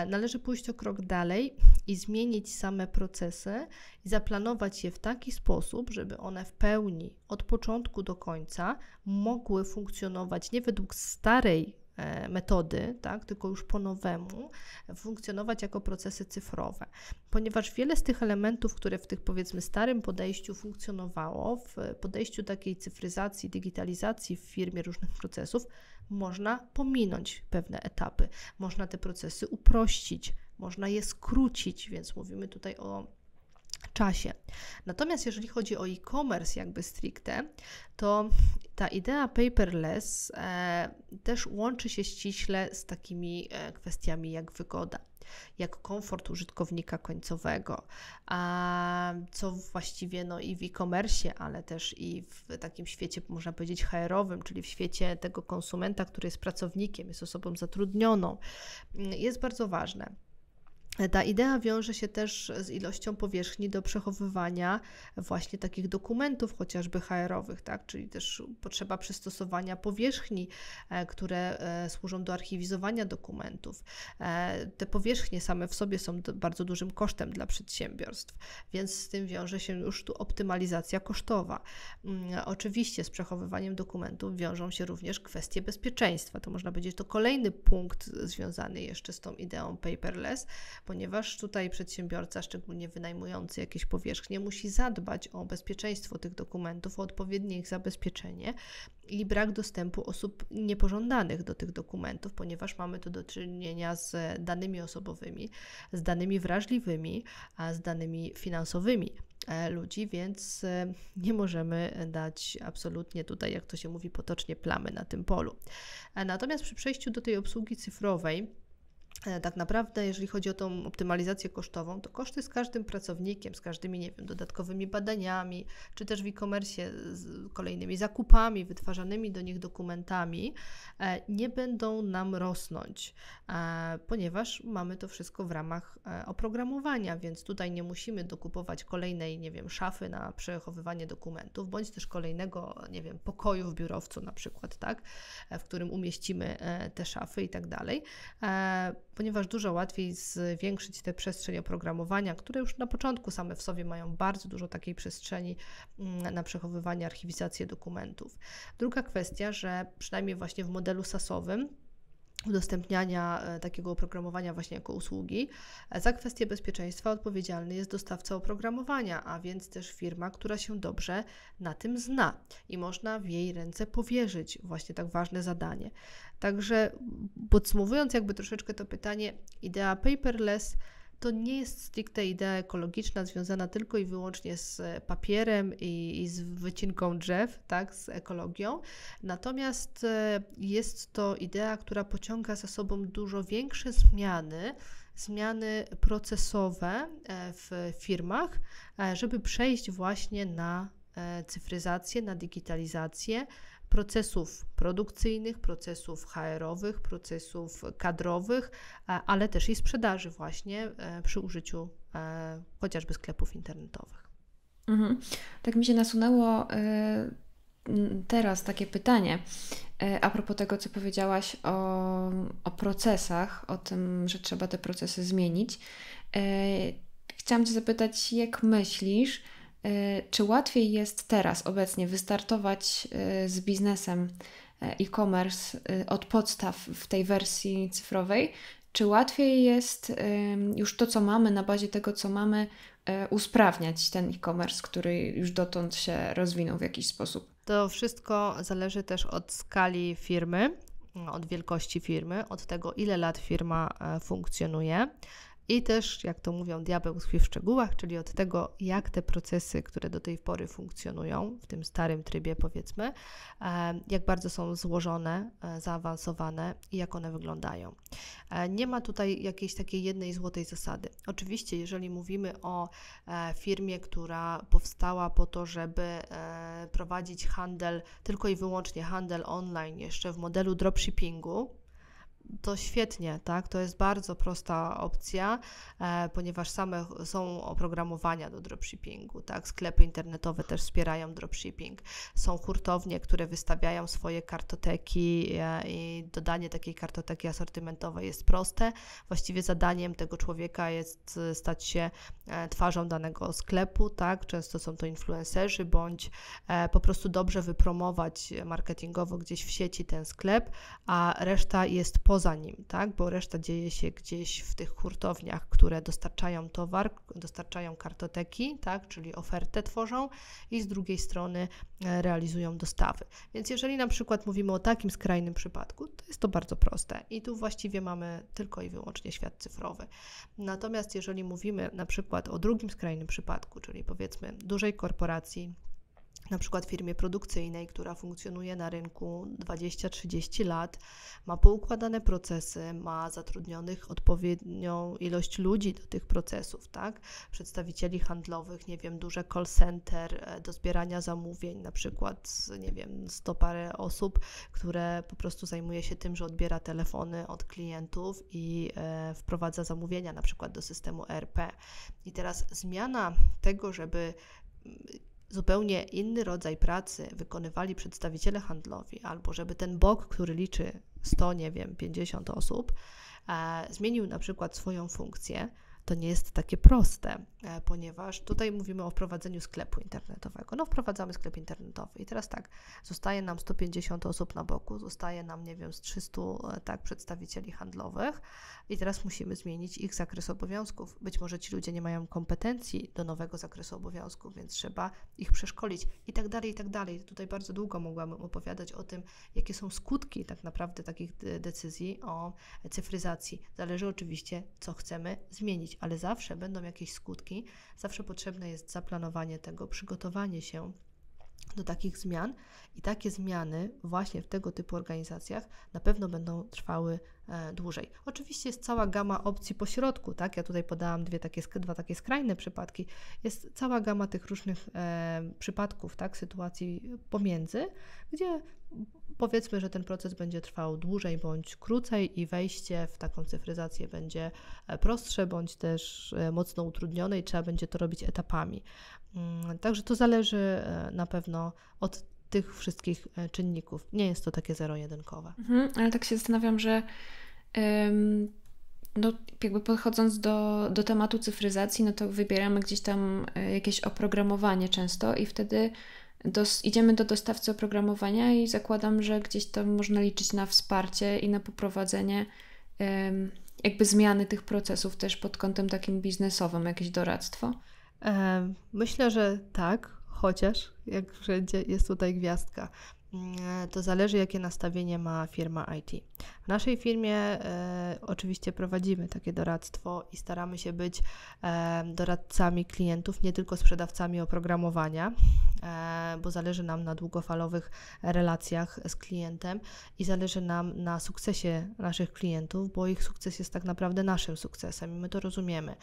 Należy pójść o krok dalej i zmienić same procesy i zaplanować je w taki sposób, żeby one w pełni od początku do końca mogły funkcjonować nie według starej E, metody, tak, tylko już po nowemu, funkcjonować jako procesy cyfrowe. Ponieważ wiele z tych elementów, które w tych powiedzmy starym podejściu funkcjonowało, w podejściu takiej cyfryzacji, digitalizacji w firmie różnych procesów, można pominąć pewne etapy, można te procesy uprościć, można je skrócić, więc mówimy tutaj o czasie. Natomiast jeżeli chodzi o e-commerce jakby stricte, to ta idea paperless e, też łączy się ściśle z takimi e, kwestiami jak wygoda, jak komfort użytkownika końcowego, a, co właściwie no i w e-commerce, ale też i w takim świecie, można powiedzieć, HR-owym, czyli w świecie tego konsumenta, który jest pracownikiem, jest osobą zatrudnioną, jest bardzo ważne. Ta idea wiąże się też z ilością powierzchni do przechowywania właśnie takich dokumentów, chociażby HR-owych, tak? czyli też potrzeba przystosowania powierzchni, e, które e, służą do archiwizowania dokumentów. E, te powierzchnie same w sobie są bardzo dużym kosztem dla przedsiębiorstw, więc z tym wiąże się już tu optymalizacja kosztowa. Mm, oczywiście z przechowywaniem dokumentów wiążą się również kwestie bezpieczeństwa. To można powiedzieć, to kolejny punkt związany jeszcze z tą ideą paperless ponieważ tutaj przedsiębiorca, szczególnie wynajmujący jakieś powierzchnie, musi zadbać o bezpieczeństwo tych dokumentów, o odpowiednie ich zabezpieczenie i brak dostępu osób niepożądanych do tych dokumentów, ponieważ mamy tu do czynienia z danymi osobowymi, z danymi wrażliwymi, a z danymi finansowymi e, ludzi, więc e, nie możemy dać absolutnie tutaj, jak to się mówi potocznie, plamy na tym polu. E, natomiast przy przejściu do tej obsługi cyfrowej, E, tak naprawdę, jeżeli chodzi o tą optymalizację kosztową, to koszty z każdym pracownikiem, z każdymi, nie wiem, dodatkowymi badaniami, czy też w e-commerce z kolejnymi zakupami, wytwarzanymi do nich dokumentami, e, nie będą nam rosnąć, e, ponieważ mamy to wszystko w ramach oprogramowania, więc tutaj nie musimy dokupować kolejnej, nie wiem, szafy na przechowywanie dokumentów, bądź też kolejnego, nie wiem, pokoju w biurowcu na przykład, tak, w którym umieścimy te szafy i tak dalej ponieważ dużo łatwiej zwiększyć tę przestrzeń oprogramowania, które już na początku same w sobie mają bardzo dużo takiej przestrzeni mm, na przechowywanie, archiwizację dokumentów. Druga kwestia, że przynajmniej właśnie w modelu sasowym udostępniania e, takiego oprogramowania właśnie jako usługi. E, za kwestię bezpieczeństwa odpowiedzialny jest dostawca oprogramowania, a więc też firma, która się dobrze na tym zna i można w jej ręce powierzyć właśnie tak ważne zadanie. Także podsumowując jakby troszeczkę to pytanie, idea paperless to nie jest stricte idea ekologiczna związana tylko i wyłącznie z e, papierem i, i z wycinką drzew, tak, z ekologią. Natomiast e, jest to idea, która pociąga za sobą dużo większe zmiany, zmiany procesowe e, w firmach, żeby przejść właśnie na cyfryzację, na digitalizację, procesów produkcyjnych, procesów HR-owych, procesów kadrowych, e, ale też i sprzedaży właśnie e, przy użyciu e, chociażby sklepów internetowych. Mhm. Tak mi się nasunęło teraz takie pytanie. A propos tego, co powiedziałaś o, o procesach, o tym, że trzeba te procesy zmienić, chciałam Cię zapytać, jak myślisz, E, czy łatwiej jest teraz, obecnie, wystartować e, z biznesem e, e-commerce od podstaw w tej wersji cyfrowej? Czy łatwiej jest już to, co mamy, na bazie tego, co mamy, usprawniać ten e-commerce, który już dotąd się rozwinął w jakiś sposób? To wszystko zależy też od skali firmy, od wielkości firmy, od tego, ile lat firma funkcjonuje i też, jak to mówią, diabeł tkwi w szczegółach, czyli od tego, jak te procesy, które do tej pory funkcjonują, w tym starym trybie powiedzmy, e, jak bardzo są złożone, e, zaawansowane i jak one wyglądają. E, nie ma tutaj jakiejś takiej jednej złotej zasady. Oczywiście, jeżeli mówimy o firmie, która powstała po to, żeby prowadzić handel, tylko i wyłącznie handel online, jeszcze w modelu dropshippingu, to świetnie, tak? To jest bardzo prosta opcja, e, ponieważ same są oprogramowania do dropshippingu, tak? Sklepy internetowe też wspierają dropshipping. Są hurtownie, które wystawiają swoje kartoteki e, i dodanie takiej kartoteki asortymentowej jest proste. Właściwie zadaniem tego człowieka jest e, stać się e, twarzą danego sklepu, tak? Często są to influencerzy bądź e, po prostu dobrze wypromować marketingowo gdzieś w sieci ten sklep, a reszta jest poza poza nim, tak? bo reszta dzieje się gdzieś w tych hurtowniach, które dostarczają towar, dostarczają kartoteki, tak? czyli ofertę tworzą i z drugiej strony e, realizują dostawy. Więc jeżeli na przykład mówimy o takim skrajnym przypadku, to jest to bardzo proste i tu właściwie mamy tylko i wyłącznie świat cyfrowy. Natomiast jeżeli mówimy na przykład o drugim skrajnym przypadku, czyli powiedzmy dużej korporacji, na przykład firmie produkcyjnej, która funkcjonuje na rynku 20-30 lat, ma poukładane procesy, ma zatrudnionych odpowiednią ilość ludzi do tych procesów, tak? Przedstawicieli handlowych, nie wiem, duże call center e, do zbierania zamówień, na przykład, nie wiem, sto parę osób, które po prostu zajmuje się tym, że odbiera telefony od klientów i e, wprowadza zamówienia na przykład do systemu e RP. I teraz zmiana tego, żeby zupełnie inny rodzaj pracy wykonywali przedstawiciele handlowi, albo żeby ten bok, który liczy 100, nie wiem, 50 osób, e, zmienił na przykład swoją funkcję, to nie jest takie proste. E, ponieważ tutaj mówimy o wprowadzeniu sklepu internetowego. No, wprowadzamy sklep internetowy i teraz tak, zostaje nam 150 osób na boku, zostaje nam, nie wiem, z 300 e, tak, przedstawicieli handlowych i teraz musimy zmienić ich zakres obowiązków. Być może ci ludzie nie mają kompetencji do nowego zakresu obowiązków, więc trzeba ich przeszkolić i tak dalej, i tak dalej. Tutaj bardzo długo mogłabym opowiadać o tym, jakie są skutki tak naprawdę takich e, decyzji o cyfryzacji. Zależy oczywiście, co chcemy zmienić, ale zawsze będą jakieś skutki zawsze potrzebne jest zaplanowanie tego, przygotowanie się do takich zmian i takie zmiany właśnie w tego typu organizacjach na pewno będą trwały e, dłużej. Oczywiście jest cała gama opcji pośrodku, tak? Ja tutaj podałam dwie takie, dwa takie skrajne przypadki. Jest cała gama tych różnych e, przypadków, tak? Sytuacji pomiędzy, gdzie Powiedzmy, że ten proces będzie trwał dłużej bądź krócej i wejście w taką cyfryzację będzie e, prostsze bądź też e, mocno utrudnione i trzeba będzie to robić etapami. Mm, także to zależy e, na pewno od tych wszystkich czynników. Nie jest to takie zero-jedynkowe. Mhm, ale tak się zastanawiam, że ym, no, jakby podchodząc do, do tematu cyfryzacji, no to wybieramy gdzieś tam jakieś oprogramowanie często i wtedy idziemy do dostawcy oprogramowania i zakładam, że gdzieś tam można liczyć na wsparcie i na poprowadzenie jakby zmiany tych procesów też pod kątem takim biznesowym, jakieś doradztwo? E, myślę, że tak, chociaż jak wszędzie jest tutaj gwiazdka. E, to zależy, jakie nastawienie ma firma IT. W naszej firmie e, oczywiście prowadzimy takie doradztwo i staramy się być e, doradcami klientów, nie tylko sprzedawcami oprogramowania, e, bo zależy nam na długofalowych relacjach z klientem i zależy nam na sukcesie naszych klientów, bo ich sukces jest tak naprawdę naszym sukcesem i my to rozumiemy.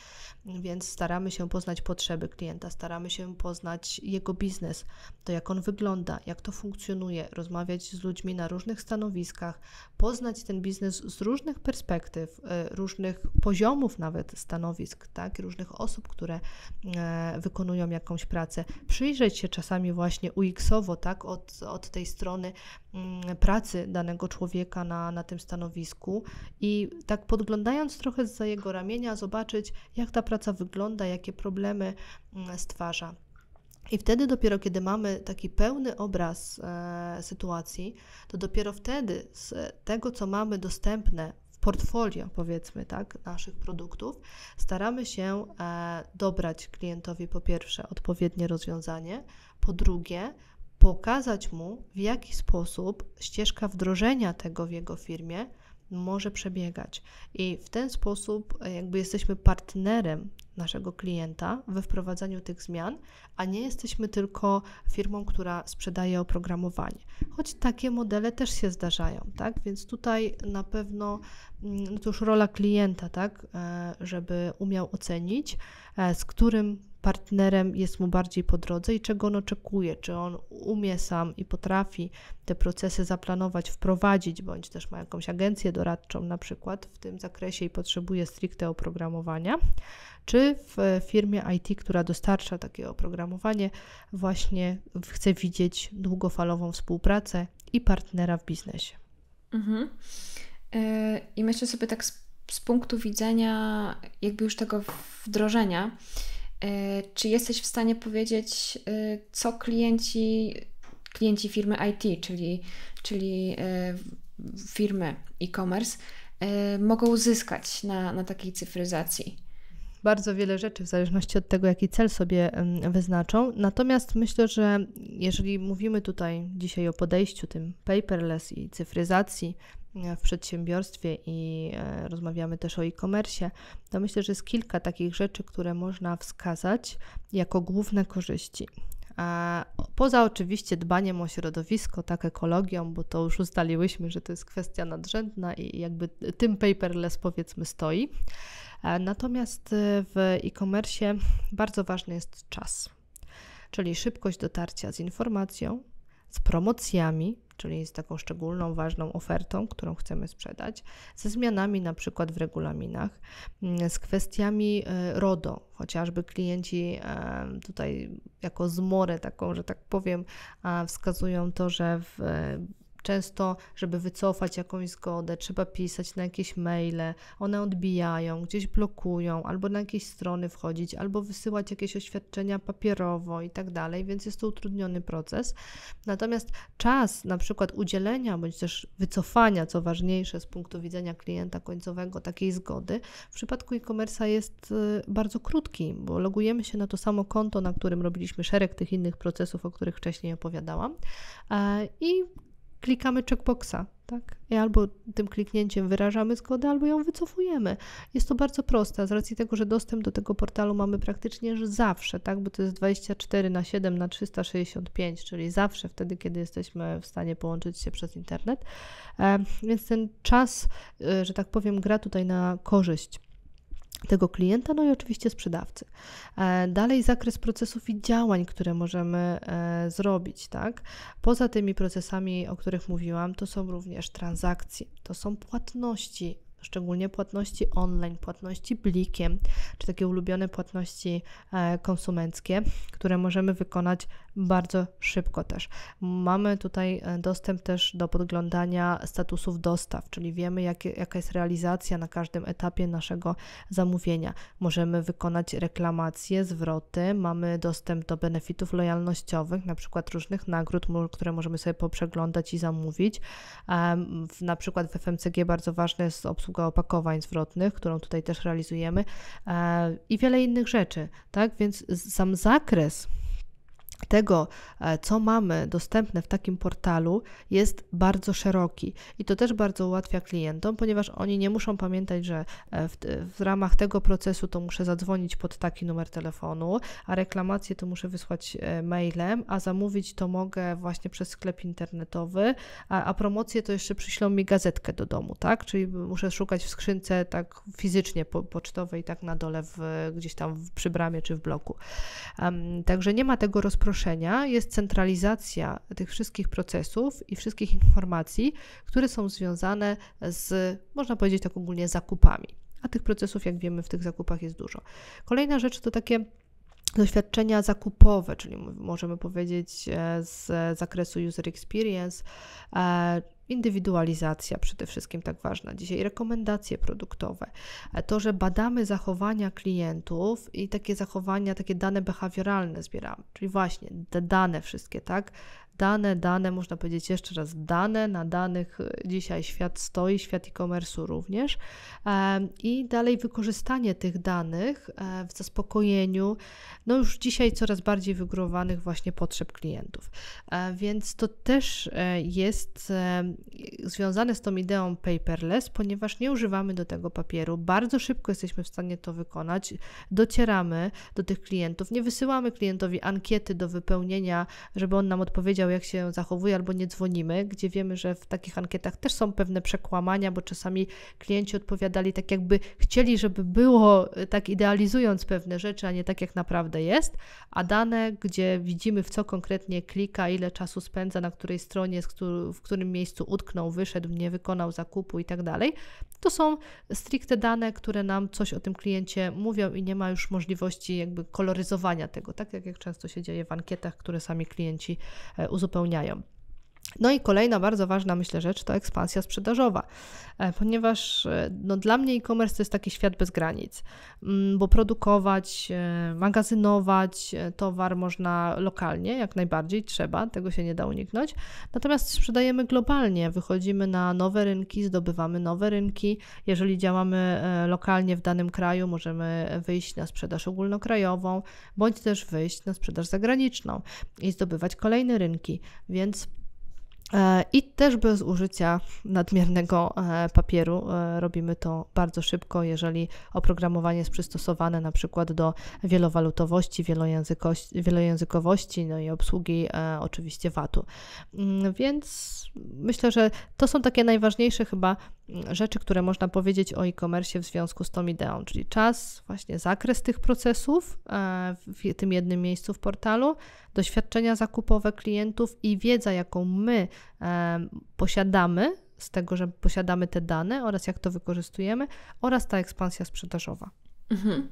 Więc staramy się poznać potrzeby klienta, staramy się poznać jego biznes, to jak on wygląda, jak to funkcjonuje pasjonuje, rozmawiać z ludźmi na różnych stanowiskach, poznać ten biznes z różnych perspektyw, e, różnych poziomów nawet stanowisk, tak, różnych osób, które e, wykonują jakąś pracę, przyjrzeć się czasami właśnie UX-owo, tak, od, od tej strony mm, pracy danego człowieka na, na tym stanowisku i tak podglądając trochę za jego ramienia, zobaczyć, jak ta praca wygląda, jakie problemy mm, stwarza. I wtedy dopiero, kiedy mamy taki pełny obraz e, sytuacji, to dopiero wtedy z tego, co mamy dostępne w portfolio, powiedzmy, tak, naszych produktów, staramy się e, dobrać klientowi po pierwsze odpowiednie rozwiązanie, po drugie pokazać mu, w jaki sposób ścieżka wdrożenia tego w jego firmie może przebiegać. I w ten sposób e, jakby jesteśmy partnerem naszego klienta we wprowadzaniu tych zmian, a nie jesteśmy tylko firmą, która sprzedaje oprogramowanie. Choć takie modele też się zdarzają, tak? Więc tutaj na pewno mm, no to już rola klienta, tak, e, żeby umiał ocenić, e, z którym partnerem jest mu bardziej po drodze i czego on oczekuje, czy on umie sam i potrafi te procesy zaplanować, wprowadzić, bądź też ma jakąś agencję doradczą na przykład w tym zakresie i potrzebuje stricte oprogramowania, czy w firmie IT, która dostarcza takie oprogramowanie, właśnie chce widzieć długofalową współpracę i partnera w biznesie. Mhm. E, I myślę sobie tak z, z punktu widzenia jakby już tego wdrożenia, Y, czy jesteś w stanie powiedzieć, y, co klienci, klienci firmy IT, czyli, czyli y, firmy e-commerce, mogą uzyskać na, na takiej cyfryzacji? bardzo wiele rzeczy w zależności od tego, jaki cel sobie wyznaczą. Natomiast myślę, że jeżeli mówimy tutaj dzisiaj o podejściu tym paperless i cyfryzacji e, w przedsiębiorstwie i e, rozmawiamy też o e-commerce, to myślę, że jest kilka takich rzeczy, które można wskazać jako główne korzyści. Poza oczywiście dbaniem o środowisko, tak ekologią, bo to już ustaliłyśmy, że to jest kwestia nadrzędna i jakby tym paperless powiedzmy stoi. E, natomiast e, w e-commerce bardzo ważny jest czas, czyli szybkość dotarcia z informacją, z promocjami, czyli z taką szczególną, ważną ofertą, którą chcemy sprzedać, ze zmianami na przykład w regulaminach, mm, z kwestiami e, RODO, chociażby klienci e, tutaj jako zmorę taką, że tak powiem, wskazują to, że w Często, żeby wycofać jakąś zgodę, trzeba pisać na jakieś maile, one odbijają, gdzieś blokują, albo na jakieś strony wchodzić, albo wysyłać jakieś oświadczenia papierowo i tak dalej, więc jest to utrudniony proces. Natomiast czas na przykład udzielenia bądź też wycofania, co ważniejsze z punktu widzenia klienta końcowego, takiej zgody, w przypadku e-commerce'a jest y, bardzo krótki, bo logujemy się na to samo konto, na którym robiliśmy szereg tych innych procesów, o których wcześniej opowiadałam e, i klikamy checkboxa, tak? I albo tym kliknięciem wyrażamy zgodę, albo ją wycofujemy. Jest to bardzo proste, z racji tego, że dostęp do tego portalu mamy praktycznie zawsze, tak? Bo to jest 24 na 7 na 365, czyli zawsze wtedy, kiedy jesteśmy w stanie połączyć się przez internet. E, więc ten czas, e, że tak powiem, gra tutaj na korzyść tego klienta, no i oczywiście sprzedawcy. E, dalej zakres procesów i działań, które możemy e, zrobić, tak? Poza tymi procesami, o których mówiłam, to są również transakcje, to są płatności, szczególnie płatności online, płatności blikiem, czy takie ulubione płatności e, konsumenckie, które możemy wykonać bardzo szybko też. Mamy tutaj e, dostęp też do podglądania statusów dostaw, czyli wiemy, jak, jaka jest realizacja na każdym etapie naszego zamówienia. Możemy wykonać reklamacje, zwroty, mamy dostęp do benefitów lojalnościowych, na przykład różnych nagród, które możemy sobie poprzeglądać i zamówić. Na przykład w FMCG bardzo ważna jest obsługa opakowań zwrotnych, którą tutaj też realizujemy e, i wiele innych rzeczy, tak? Więc sam zakres tego, e, co mamy dostępne w takim portalu, jest bardzo szeroki i to też bardzo ułatwia klientom, ponieważ oni nie muszą pamiętać, że e, w, w, ramach tego procesu to muszę zadzwonić pod taki numer telefonu, a reklamację to muszę wysłać e, mailem, a zamówić to mogę właśnie przez sklep internetowy, a, a promocję to jeszcze przyślą mi gazetkę do domu, tak? Czyli muszę szukać w skrzynce tak fizycznie po, pocztowej, tak na dole w, gdzieś tam w, przy bramie czy w bloku. Um, także nie ma tego rozproszenia zaproszenia jest centralizacja tych wszystkich procesów i wszystkich informacji, które są związane z, można powiedzieć tak ogólnie, zakupami. A tych procesów, jak wiemy, w tych zakupach jest dużo. Kolejna rzecz to takie doświadczenia zakupowe, czyli możemy powiedzieć e, z zakresu user experience, e, Indywidualizacja przede wszystkim tak ważna dzisiaj, rekomendacje produktowe, e, to, że badamy zachowania klientów i takie zachowania, takie dane behawioralne zbieramy, czyli właśnie te dane wszystkie, tak, dane, dane, można powiedzieć jeszcze raz dane, na danych e, dzisiaj świat stoi, świat e commerce również i dalej wykorzystanie tych danych e, w zaspokojeniu no już dzisiaj coraz bardziej wygórowanych właśnie potrzeb klientów. E, więc to też jest związane z tą ideą paperless, ponieważ nie używamy do tego papieru, bardzo szybko jesteśmy w stanie to wykonać, docieramy do tych klientów, nie wysyłamy klientowi ankiety do wypełnienia, żeby on nam odpowiedział wiedział, jak się zachowuje, albo nie dzwonimy, gdzie wiemy, że w takich ankietach też są pewne przekłamania, bo czasami klienci odpowiadali tak, jakby chcieli, żeby było, y, tak idealizując pewne rzeczy, a nie tak, jak naprawdę jest, a dane, gdzie widzimy, w co konkretnie klika, ile czasu spędza, na której stronie, w którym miejscu utknął, wyszedł, nie wykonał zakupu i tak dalej, to są stricte dane, które nam coś o tym kliencie mówią i nie ma już możliwości jakby koloryzowania tego, tak jak, jak często się dzieje w ankietach, które sami klienci e, uzupełniają. No i kolejna bardzo ważna, myślę, rzecz to ekspansja sprzedażowa, e, ponieważ e, no, dla mnie e-commerce to jest taki świat bez granic, mm, bo produkować, e, magazynować towar można lokalnie, jak najbardziej trzeba, tego się nie da uniknąć. Natomiast sprzedajemy globalnie, wychodzimy na nowe rynki, zdobywamy nowe rynki. Jeżeli działamy lokalnie w danym kraju, możemy wyjść na sprzedaż ogólnokrajową, bądź też wyjść na sprzedaż zagraniczną i zdobywać kolejne rynki, więc E, I też bez użycia nadmiernego e, papieru e, robimy to bardzo szybko, jeżeli oprogramowanie jest przystosowane na przykład do wielowalutowości, wielojęzykowości, no i obsługi oczywiście VAT-u. Mm, więc myślę, że to są takie najważniejsze chyba rzeczy, które można powiedzieć o e-commerce w związku z tą ideą, czyli czas, właśnie zakres tych procesów e, w tym jednym miejscu w portalu, doświadczenia zakupowe klientów i wiedza, jaką my e, posiadamy z tego, że posiadamy te dane oraz jak to wykorzystujemy, oraz ta ekspansja sprzedażowa. Mhm.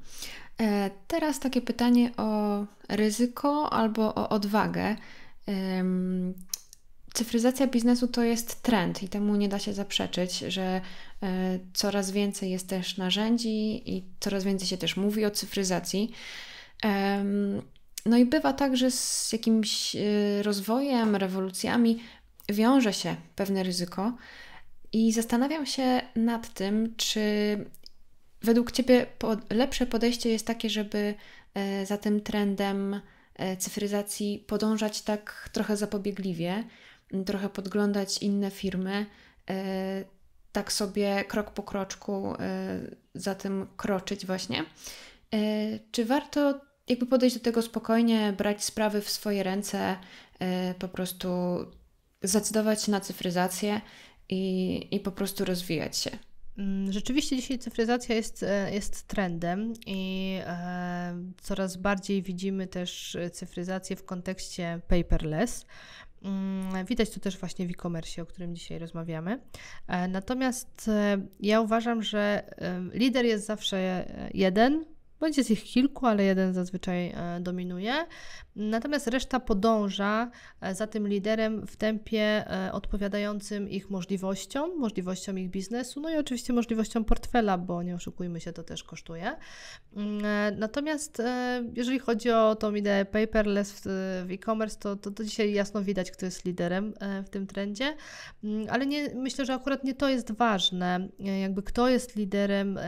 E, teraz takie pytanie o ryzyko albo o odwagę cyfryzacja biznesu to jest trend i temu nie da się zaprzeczyć, że e, coraz więcej jest też narzędzi i coraz więcej się też mówi o cyfryzacji. No i bywa tak, że z jakimś e, rozwojem, rewolucjami wiąże się pewne ryzyko i zastanawiam się nad tym, czy według Ciebie lepsze podejście jest takie, żeby e, za tym trendem cyfryzacji podążać tak trochę zapobiegliwie trochę podglądać inne firmy, e, tak sobie krok po kroczku e, za tym kroczyć właśnie. E, czy warto jakby podejść do tego spokojnie, brać sprawy w swoje ręce, po prostu zdecydować na cyfryzację i, i po prostu rozwijać się? Mm, rzeczywiście dzisiaj cyfryzacja jest, jest trendem i coraz bardziej widzimy też cyfryzację w kontekście paperless, Mm, widać to też właśnie w e-commerce, o którym dzisiaj rozmawiamy. E, natomiast e, ja uważam, że e, lider jest zawsze jeden, będzie z ich kilku, ale jeden zazwyczaj e, dominuje. Natomiast reszta podąża e, za tym liderem w tempie e, odpowiadającym ich możliwościom, możliwościom ich biznesu, no i oczywiście możliwościom portfela, bo nie oszukujmy się, to też kosztuje. Mm, natomiast jeżeli chodzi o tą ideę paperless w e-commerce, to, to, to dzisiaj jasno widać, kto jest liderem w tym trendzie, mm, ale nie, myślę, że akurat nie to jest ważne, jakby kto jest liderem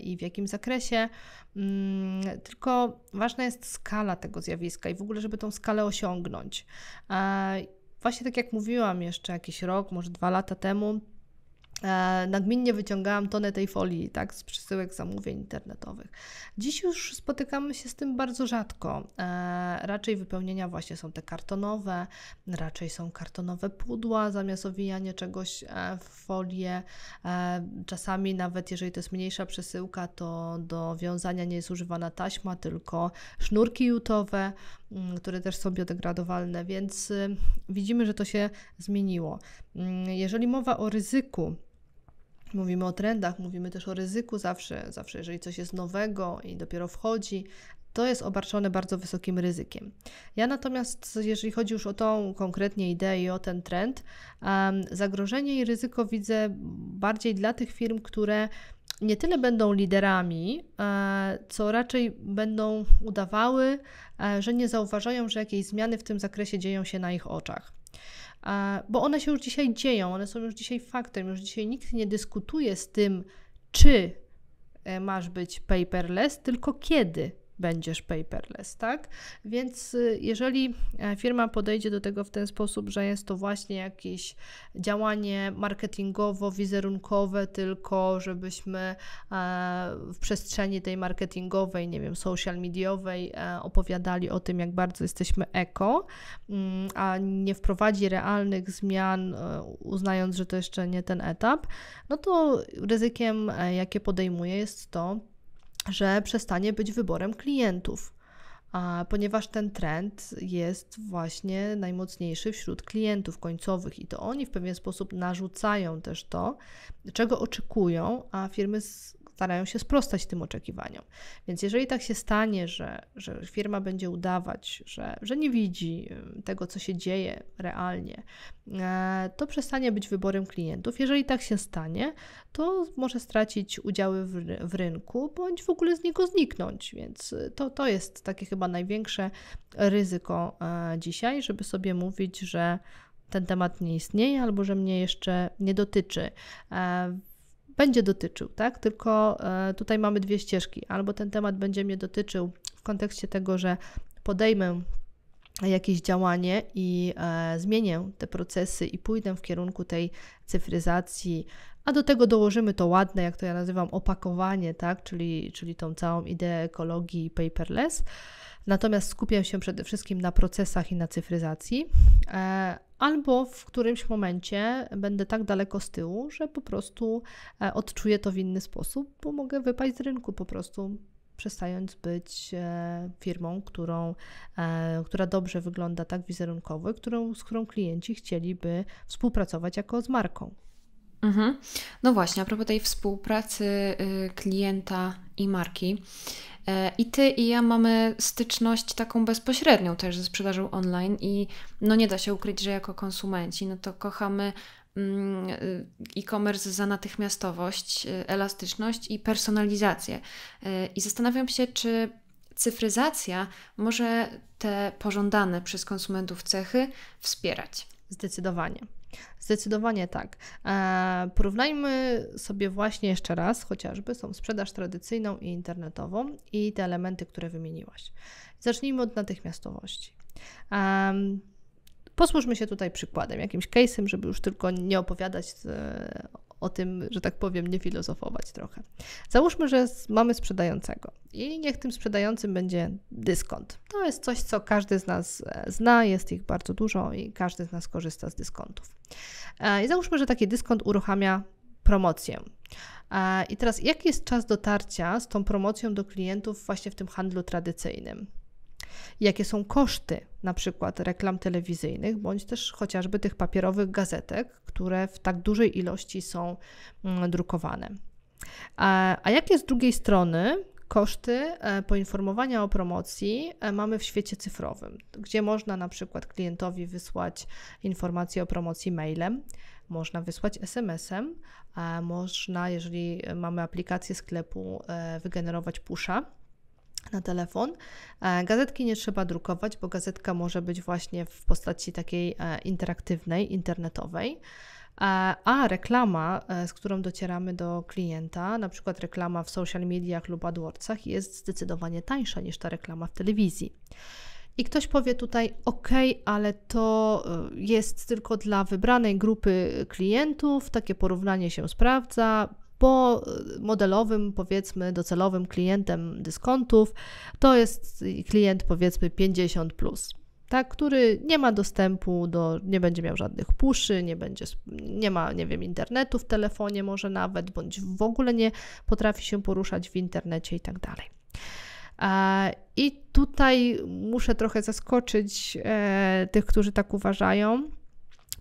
i w jakim zakresie. Mm, tylko ważna jest skala tego zjawiska i w ogóle, żeby tą skalę osiągnąć. E, właśnie tak jak mówiłam jeszcze jakiś rok, może dwa lata temu, E, Nadmiennie wyciągałam tonę tej folii tak, z przesyłek zamówień internetowych. Dziś już spotykamy się z tym bardzo rzadko. E, raczej wypełnienia właśnie są te kartonowe, raczej są kartonowe pudła zamiast owijania czegoś e, w folię. Czasami nawet jeżeli to jest mniejsza przesyłka, to do wiązania nie jest używana taśma, tylko sznurki jutowe, mm, które też są biodegradowalne, więc y, widzimy, że to się zmieniło. Mm, jeżeli mowa o ryzyku, Mówimy o trendach, mówimy też o ryzyku zawsze, zawsze jeżeli coś jest nowego i dopiero wchodzi, to jest obarczone bardzo wysokim ryzykiem. Ja natomiast, jeżeli chodzi już o tą konkretnie ideę i o ten trend, zagrożenie i ryzyko widzę bardziej dla tych firm, które nie tyle będą liderami, e, co raczej będą udawały, e, że nie zauważają, że jakieś zmiany w tym zakresie dzieją się na ich oczach bo one się już dzisiaj dzieją, one są już dzisiaj faktem, już dzisiaj nikt nie dyskutuje z tym, czy e, masz być paperless, tylko kiedy będziesz paperless, tak? Więc y, jeżeli e, firma podejdzie do tego w ten sposób, że jest to właśnie jakieś działanie marketingowo-wizerunkowe, tylko żebyśmy e, w przestrzeni tej marketingowej, nie wiem, social mediowej e, opowiadali o tym, jak bardzo jesteśmy eko, mm, a nie wprowadzi realnych zmian, uznając, że to jeszcze nie ten etap, no to ryzykiem, jakie podejmuje, jest to, że przestanie być wyborem klientów, ponieważ ten trend jest właśnie najmocniejszy wśród klientów końcowych i to oni w pewien sposób narzucają też to, czego oczekują, a firmy starają się sprostać tym oczekiwaniom. Więc jeżeli tak się stanie, że, że firma będzie udawać, że, że nie widzi tego, co się dzieje realnie, e, to przestanie być wyborem klientów. Jeżeli tak się stanie, to może stracić udziały w, w rynku bądź w ogóle z niego zniknąć. Więc e, to, to jest takie chyba największe ryzyko e, dzisiaj, żeby sobie mówić, że ten temat nie istnieje albo że mnie jeszcze nie dotyczy będzie dotyczył, tak? Tylko e, tutaj mamy dwie ścieżki. Albo ten temat będzie mnie dotyczył w kontekście tego, że podejmę jakieś działanie i e, zmienię te procesy i pójdę w kierunku tej cyfryzacji, a do tego dołożymy to ładne, jak to ja nazywam, opakowanie, tak? czyli, czyli tą całą ideę ekologii paperless natomiast skupię się przede wszystkim na procesach i na cyfryzacji, e, albo w którymś momencie będę tak daleko z tyłu, że po prostu e, odczuję to w inny sposób, bo mogę wypaść z rynku po prostu. Przestając być e, firmą, którą, która dobrze wygląda tak wizerunkowo, którą, z którą klienci chcieliby współpracować jako z marką. Mhm. No właśnie, a propos tej współpracy y, klienta i marki, E, I ty i ja mamy styczność taką bezpośrednią też ze sprzedażą online i no nie da się ukryć, że jako konsumenci no to kochamy mm, y, e-commerce za natychmiastowość, y, elastyczność i personalizację. E, I zastanawiam się, czy cyfryzacja może te pożądane przez konsumentów cechy wspierać. Zdecydowanie. Zdecydowanie tak. E, porównajmy sobie właśnie jeszcze raz chociażby są sprzedaż tradycyjną i internetową i te elementy, które wymieniłaś. Zacznijmy od natychmiastowości. E, posłużmy się tutaj przykładem, jakimś case'em, żeby już tylko nie opowiadać e, o tym, że tak powiem, nie filozofować trochę. Załóżmy, że mamy sprzedającego i niech tym sprzedającym będzie dyskont. To jest coś, co każdy z nas e, zna, jest ich bardzo dużo i każdy z nas korzysta z dyskontów. E, I załóżmy, że taki dyskont uruchamia promocję. E, I teraz, jaki jest czas dotarcia z tą promocją do klientów właśnie w tym handlu tradycyjnym? Jakie są koszty na przykład reklam telewizyjnych, bądź też chociażby tych papierowych gazetek, które w tak dużej ilości są mm, drukowane. A, jakie z drugiej strony koszty e, poinformowania o promocji e, mamy w świecie cyfrowym, gdzie można na przykład klientowi wysłać informację o promocji mailem, można wysłać SMS-em, można, jeżeli mamy aplikację sklepu, e, wygenerować pusha na telefon. E, gazetki nie trzeba drukować, bo gazetka może być właśnie w postaci takiej e, interaktywnej, internetowej. E, a reklama, z którą docieramy do klienta, na przykład reklama w social mediach lub AdWordsach, jest zdecydowanie tańsza niż ta reklama w telewizji. I ktoś powie tutaj, ok, ale to jest tylko dla wybranej grupy klientów, takie porównanie się sprawdza, bo modelowym, powiedzmy, docelowym klientem dyskontów to jest klient, powiedzmy, 50. Plus tak, który nie ma dostępu do, nie będzie miał żadnych puszy, nie będzie, nie ma, nie wiem, internetu w telefonie może nawet, bądź w ogóle nie potrafi się poruszać w internecie i tak dalej. I tutaj muszę trochę zaskoczyć e, tych, którzy tak uważają,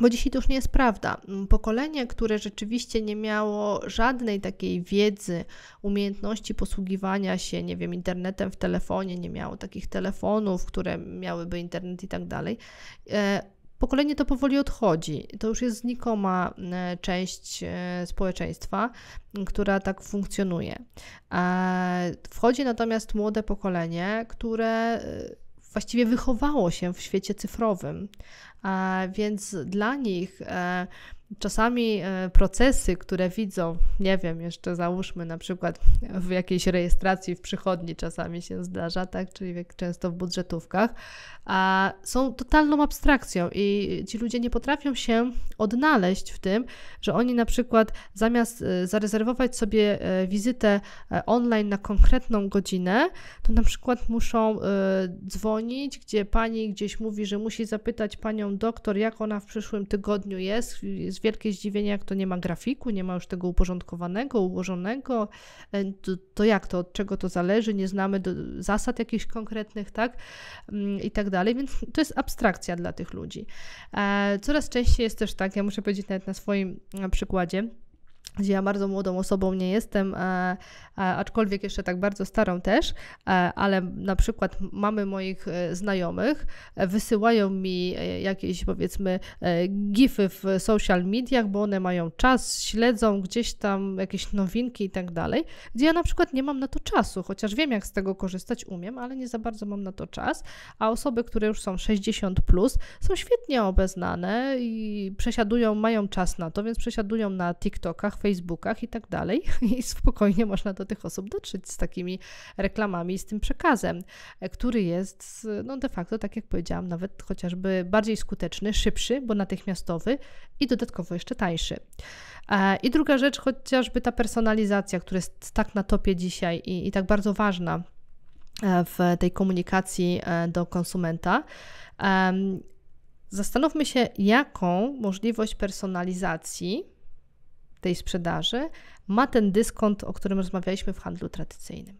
bo dzisiaj to już nie jest prawda. Pokolenie, które rzeczywiście nie miało żadnej takiej wiedzy, umiejętności posługiwania się, nie wiem, internetem w telefonie, nie miało takich telefonów, które miałyby internet i tak dalej. E, pokolenie to powoli odchodzi. To już jest znikoma e, część e, społeczeństwa, która tak funkcjonuje. Wchodzi natomiast młode pokolenie, które właściwie wychowało się w świecie cyfrowym. Więc dla nich e, czasami e, procesy, które widzą, nie wiem, jeszcze załóżmy na przykład w jakiejś rejestracji w przychodni czasami się zdarza, tak, czyli często w budżetówkach, a są totalną abstrakcją i ci ludzie nie potrafią się odnaleźć w tym, że oni na przykład zamiast e, zarezerwować sobie e, wizytę online na konkretną godzinę, to na przykład muszą dzwonić, gdzie pani gdzieś mówi, że musi zapytać panią doktor, jak ona w przyszłym tygodniu jest, jest wielkie zdziwienie, jak to nie ma grafiku, nie ma już tego uporządkowanego, ułożonego, e, to, to jak to, od czego to zależy, nie znamy do, zasad jakichś konkretnych, tak, mm, i tak dalej, więc to jest abstrakcja dla tych ludzi. E, coraz częściej jest też tak, ja muszę powiedzieć nawet na swoim e, przykładzie, gdzie ja bardzo młodą osobą nie jestem, e, e, aczkolwiek jeszcze tak bardzo starą też, e, ale na przykład mamy moich znajomych, wysyłają mi jakieś powiedzmy gify w social mediach, bo one mają czas, śledzą gdzieś tam jakieś nowinki i tak dalej, gdzie ja na przykład nie mam na to czasu, chociaż wiem jak z tego korzystać, umiem, ale nie za bardzo mam na to czas, a osoby, które już są 60+, plus, są świetnie obeznane i przesiadują, mają czas na to, więc przesiadują na TikTokach, Facebookach i tak dalej. I spokojnie można do tych osób dotrzeć z takimi reklamami, z tym przekazem, e, który jest no de facto, tak jak powiedziałam, nawet chociażby bardziej skuteczny, szybszy, bo natychmiastowy i dodatkowo jeszcze tańszy. E, I druga rzecz, chociażby ta personalizacja, która jest tak na topie dzisiaj i, i tak bardzo ważna e, w tej komunikacji do konsumenta. Zastanówmy się, jaką możliwość personalizacji tej sprzedaży ma ten dyskont, o którym rozmawialiśmy w handlu tradycyjnym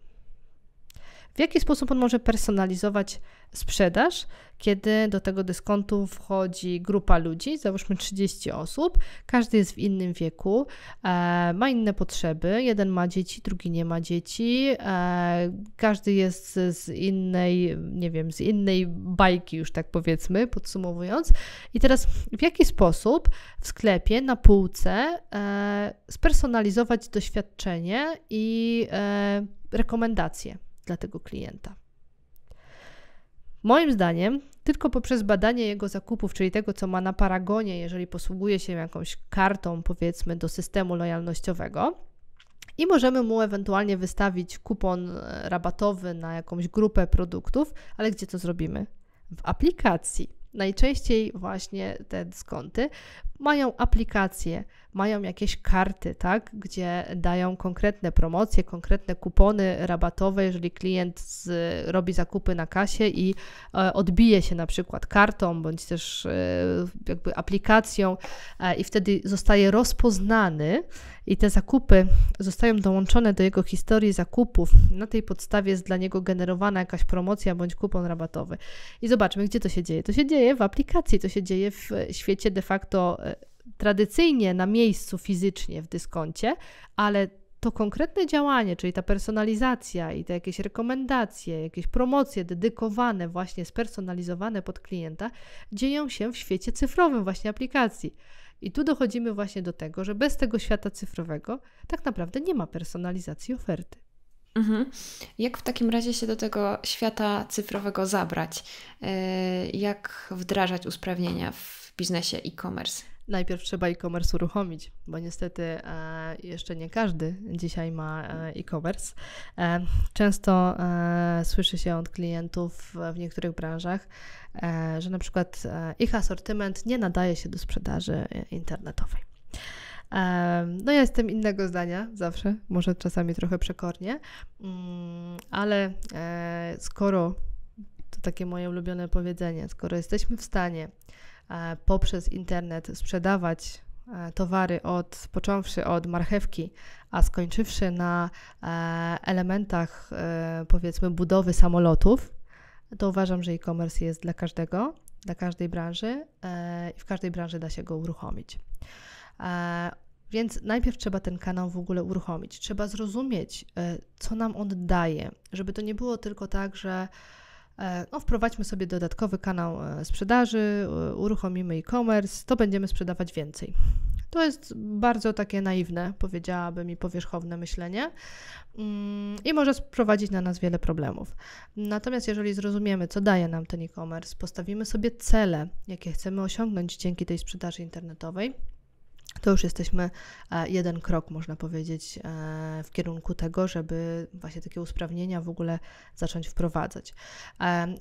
jaki sposób on może personalizować sprzedaż, kiedy do tego dyskontu wchodzi grupa ludzi, załóżmy 30 osób, każdy jest w innym wieku, e, ma inne potrzeby, jeden ma dzieci, drugi nie ma dzieci, e, każdy jest z innej, nie wiem, z innej bajki już tak powiedzmy, podsumowując. I teraz w jaki sposób w sklepie, na półce e, spersonalizować doświadczenie i e, rekomendacje? dla tego klienta. Moim zdaniem, tylko poprzez badanie jego zakupów, czyli tego, co ma na paragonie, jeżeli posługuje się jakąś kartą, powiedzmy, do systemu lojalnościowego, i możemy mu ewentualnie wystawić kupon e, rabatowy na jakąś grupę produktów, ale gdzie to zrobimy? W aplikacji najczęściej właśnie te skąty mają aplikacje, mają jakieś karty, tak, gdzie dają konkretne promocje, konkretne kupony rabatowe, jeżeli klient z, robi zakupy na kasie i e, odbije się na przykład kartą bądź też e, jakby aplikacją e, i wtedy zostaje rozpoznany i te zakupy zostają dołączone do jego historii zakupów. Na tej podstawie jest dla niego generowana jakaś promocja bądź kupon rabatowy. I zobaczmy, gdzie to się dzieje. To się dzieje w aplikacji, to się dzieje w świecie de facto e, tradycyjnie na miejscu fizycznie w dyskoncie, ale to konkretne działanie, czyli ta personalizacja i te jakieś rekomendacje, jakieś promocje dedykowane, właśnie spersonalizowane pod klienta, dzieją się w świecie cyfrowym, właśnie aplikacji. I tu dochodzimy właśnie do tego, że bez tego świata cyfrowego tak naprawdę nie ma personalizacji oferty. Mhm. Jak w takim razie się do tego świata cyfrowego zabrać? Y, jak wdrażać usprawnienia w biznesie e-commerce? Najpierw trzeba e-commerce uruchomić, bo niestety e, jeszcze nie każdy dzisiaj ma e, e-commerce. E, często słyszy się od klientów w niektórych branżach, że na przykład ich asortyment nie nadaje się do sprzedaży internetowej. No ja jestem innego zdania zawsze, może czasami trochę przekornie, mm, ale skoro to takie moje ulubione powiedzenie, skoro jesteśmy w stanie E, poprzez internet sprzedawać e, towary od, począwszy od marchewki, a skończywszy na e, elementach powiedzmy budowy samolotów, to uważam, że e-commerce jest dla każdego, dla każdej branży i w każdej branży da się go uruchomić. Więc najpierw trzeba ten kanał w ogóle uruchomić. Trzeba zrozumieć, co nam on daje, żeby to nie było tylko tak, że E, no, wprowadźmy sobie dodatkowy kanał e, sprzedaży, uruchomimy e-commerce, to będziemy sprzedawać więcej. To jest bardzo takie naiwne, powiedziałabym, i powierzchowne myślenie mm, i może sprowadzić na nas wiele problemów. Natomiast jeżeli zrozumiemy, co daje nam ten e-commerce, postawimy sobie cele, jakie chcemy osiągnąć dzięki tej sprzedaży internetowej, to już jesteśmy e, jeden krok, można powiedzieć, e, w kierunku tego, żeby właśnie takie usprawnienia w ogóle zacząć wprowadzać. E,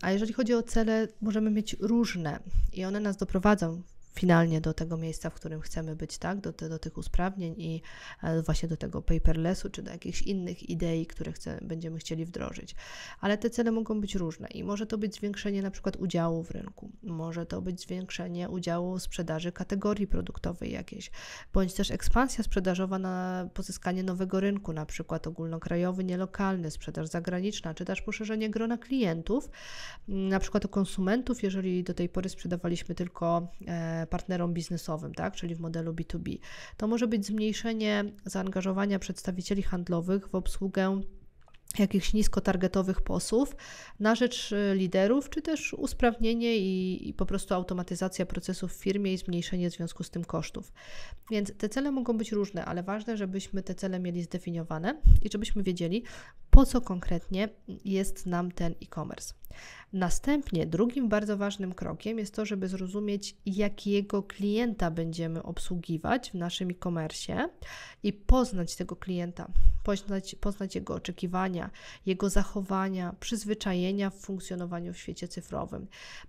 a jeżeli chodzi o cele, możemy mieć różne i one nas doprowadzą finalnie do tego miejsca, w którym chcemy być, tak, do, te, do tych usprawnień i e, właśnie do tego paperlessu, czy do jakichś innych idei, które chce, będziemy chcieli wdrożyć. Ale te cele mogą być różne i może to być zwiększenie na przykład udziału w rynku, może to być zwiększenie udziału sprzedaży kategorii produktowej jakiejś, bądź też ekspansja sprzedażowa na pozyskanie nowego rynku, na przykład ogólnokrajowy, nielokalny, sprzedaż zagraniczna, czy też poszerzenie grona klientów, mm, na przykład o konsumentów, jeżeli do tej pory sprzedawaliśmy tylko e, partnerom biznesowym, tak, czyli w modelu B2B. To może być zmniejszenie zaangażowania przedstawicieli handlowych w obsługę jakichś niskotargetowych posłów na rzecz y, liderów, czy też usprawnienie i, i, po prostu automatyzacja procesów w firmie i zmniejszenie w związku z tym kosztów. Więc te cele mogą być różne, ale ważne, żebyśmy te cele mieli zdefiniowane i żebyśmy wiedzieli, po co konkretnie jest nam ten e-commerce. Następnie drugim bardzo ważnym krokiem jest to, żeby zrozumieć, jakiego klienta będziemy obsługiwać w naszym e-commerce i poznać tego klienta, poznać, poznać jego oczekiwania, jego zachowania, przyzwyczajenia w funkcjonowaniu w świecie cyfrowym.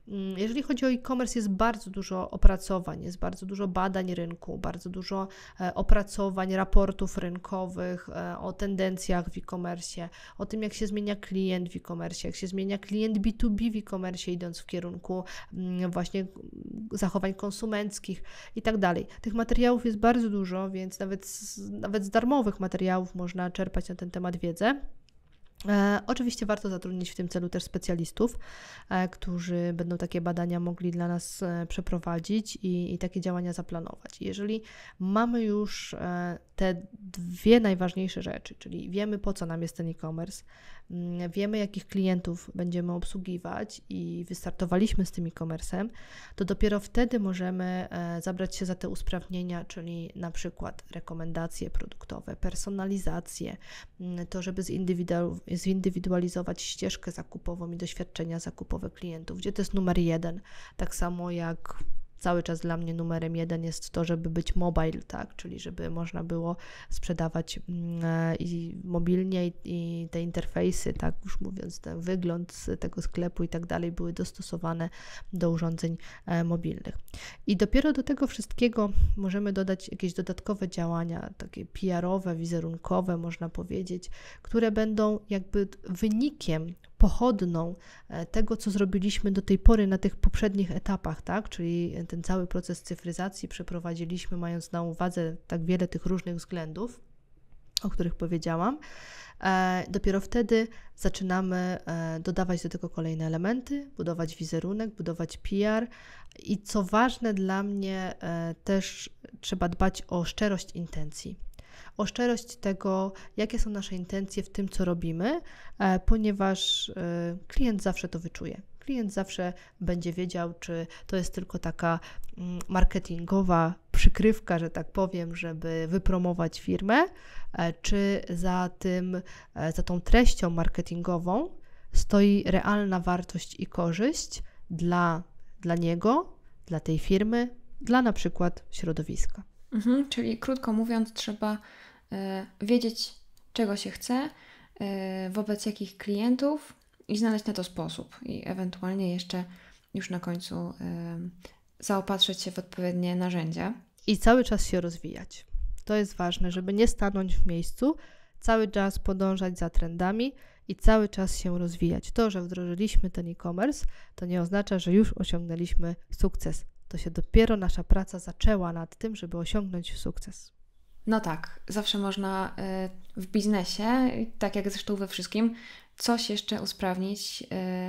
Mm, jeżeli chodzi o e-commerce, jest bardzo dużo opracowań, jest bardzo dużo badań rynku, bardzo dużo e, opracowań, raportów rynkowych e, o tendencjach w e-commerce, o tym, jak się zmienia klient w e-commerce, jak się zmienia klient segment B2B w e-commerce, idąc w kierunku mm, właśnie mm, zachowań konsumenckich i tak dalej. Tych materiałów jest bardzo dużo, więc nawet z, nawet z darmowych materiałów można czerpać na ten temat wiedzę. E, oczywiście warto zatrudnić w tym celu też specjalistów, e, którzy będą takie badania mogli dla nas e, przeprowadzić i, i, takie działania zaplanować. Jeżeli mamy już te dwie najważniejsze rzeczy, czyli wiemy po co nam jest ten e-commerce, mm, wiemy jakich klientów będziemy obsługiwać i wystartowaliśmy z tym e-commerce'em, to dopiero wtedy możemy zabrać się za te usprawnienia, czyli na przykład rekomendacje produktowe, personalizację, mm, to żeby zindywidualizować zindywidualizować ścieżkę zakupową i doświadczenia zakupowe klientów, gdzie to jest numer jeden. Tak samo jak cały czas dla mnie numerem jeden jest to, żeby być mobile, tak, czyli żeby można było sprzedawać mm, e, i mobilnie i, te interfejsy, tak już mówiąc, ten wygląd tego sklepu i tak dalej były dostosowane do urządzeń e, mobilnych. I dopiero do tego wszystkiego możemy dodać jakieś dodatkowe działania, takie PR-owe, wizerunkowe, można powiedzieć, które będą jakby wynikiem pochodną e, tego, co zrobiliśmy do tej pory na tych poprzednich etapach, tak? Czyli ten cały proces cyfryzacji przeprowadziliśmy, mając na uwadze tak wiele tych różnych względów, o których powiedziałam. E, dopiero wtedy zaczynamy e, dodawać do tego kolejne elementy, budować wizerunek, budować PR i co ważne dla mnie, też trzeba dbać o szczerość intencji o szczerość tego, jakie są nasze intencje w tym, co robimy, e, ponieważ e, klient zawsze to wyczuje. Klient zawsze będzie wiedział, czy to jest tylko taka mm, marketingowa przykrywka, że tak powiem, żeby wypromować firmę, e, czy za tym, za tą treścią marketingową stoi realna wartość i korzyść dla, dla niego, dla tej firmy, dla na przykład środowiska. Mhm, czyli krótko mówiąc, trzeba E, wiedzieć, czego się chce, e, wobec jakich klientów i znaleźć na to sposób. I ewentualnie jeszcze już na końcu e, zaopatrzyć się w odpowiednie narzędzia. I cały czas się rozwijać. To jest ważne, żeby nie stanąć w miejscu, cały czas podążać za trendami i cały czas się rozwijać. To, że wdrożyliśmy ten e-commerce, to nie oznacza, że już osiągnęliśmy sukces. To się dopiero nasza praca zaczęła nad tym, żeby osiągnąć sukces. No tak, zawsze można y, w biznesie, tak jak zresztą we wszystkim, coś jeszcze usprawnić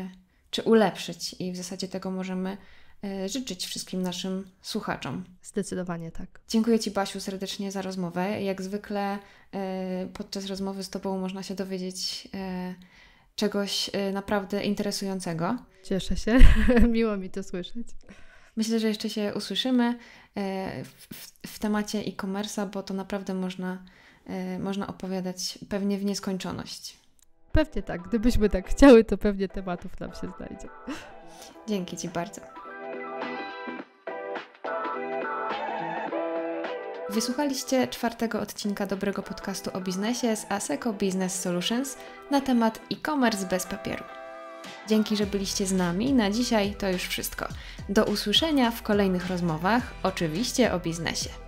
y, czy ulepszyć, i w zasadzie tego możemy y, życzyć wszystkim naszym słuchaczom. Zdecydowanie tak. Dziękuję Ci, Basiu, serdecznie za rozmowę. Jak zwykle podczas rozmowy z Tobą można się dowiedzieć czegoś naprawdę interesującego. Cieszę się, miło mi to słyszeć. Myślę, że jeszcze się usłyszymy. E, w, w temacie e-commerce, bo to naprawdę można, e, można opowiadać pewnie w nieskończoność. Pewnie tak. Gdybyśmy tak chciały, to pewnie tematów nam się znajdzie. Dzięki Ci bardzo. Wysłuchaliście czwartego odcinka dobrego podcastu o biznesie z ASECO Business Solutions na temat e-commerce bez papieru. Dzięki, że byliście z nami. Na dzisiaj to już wszystko. Do usłyszenia w kolejnych rozmowach, oczywiście o biznesie.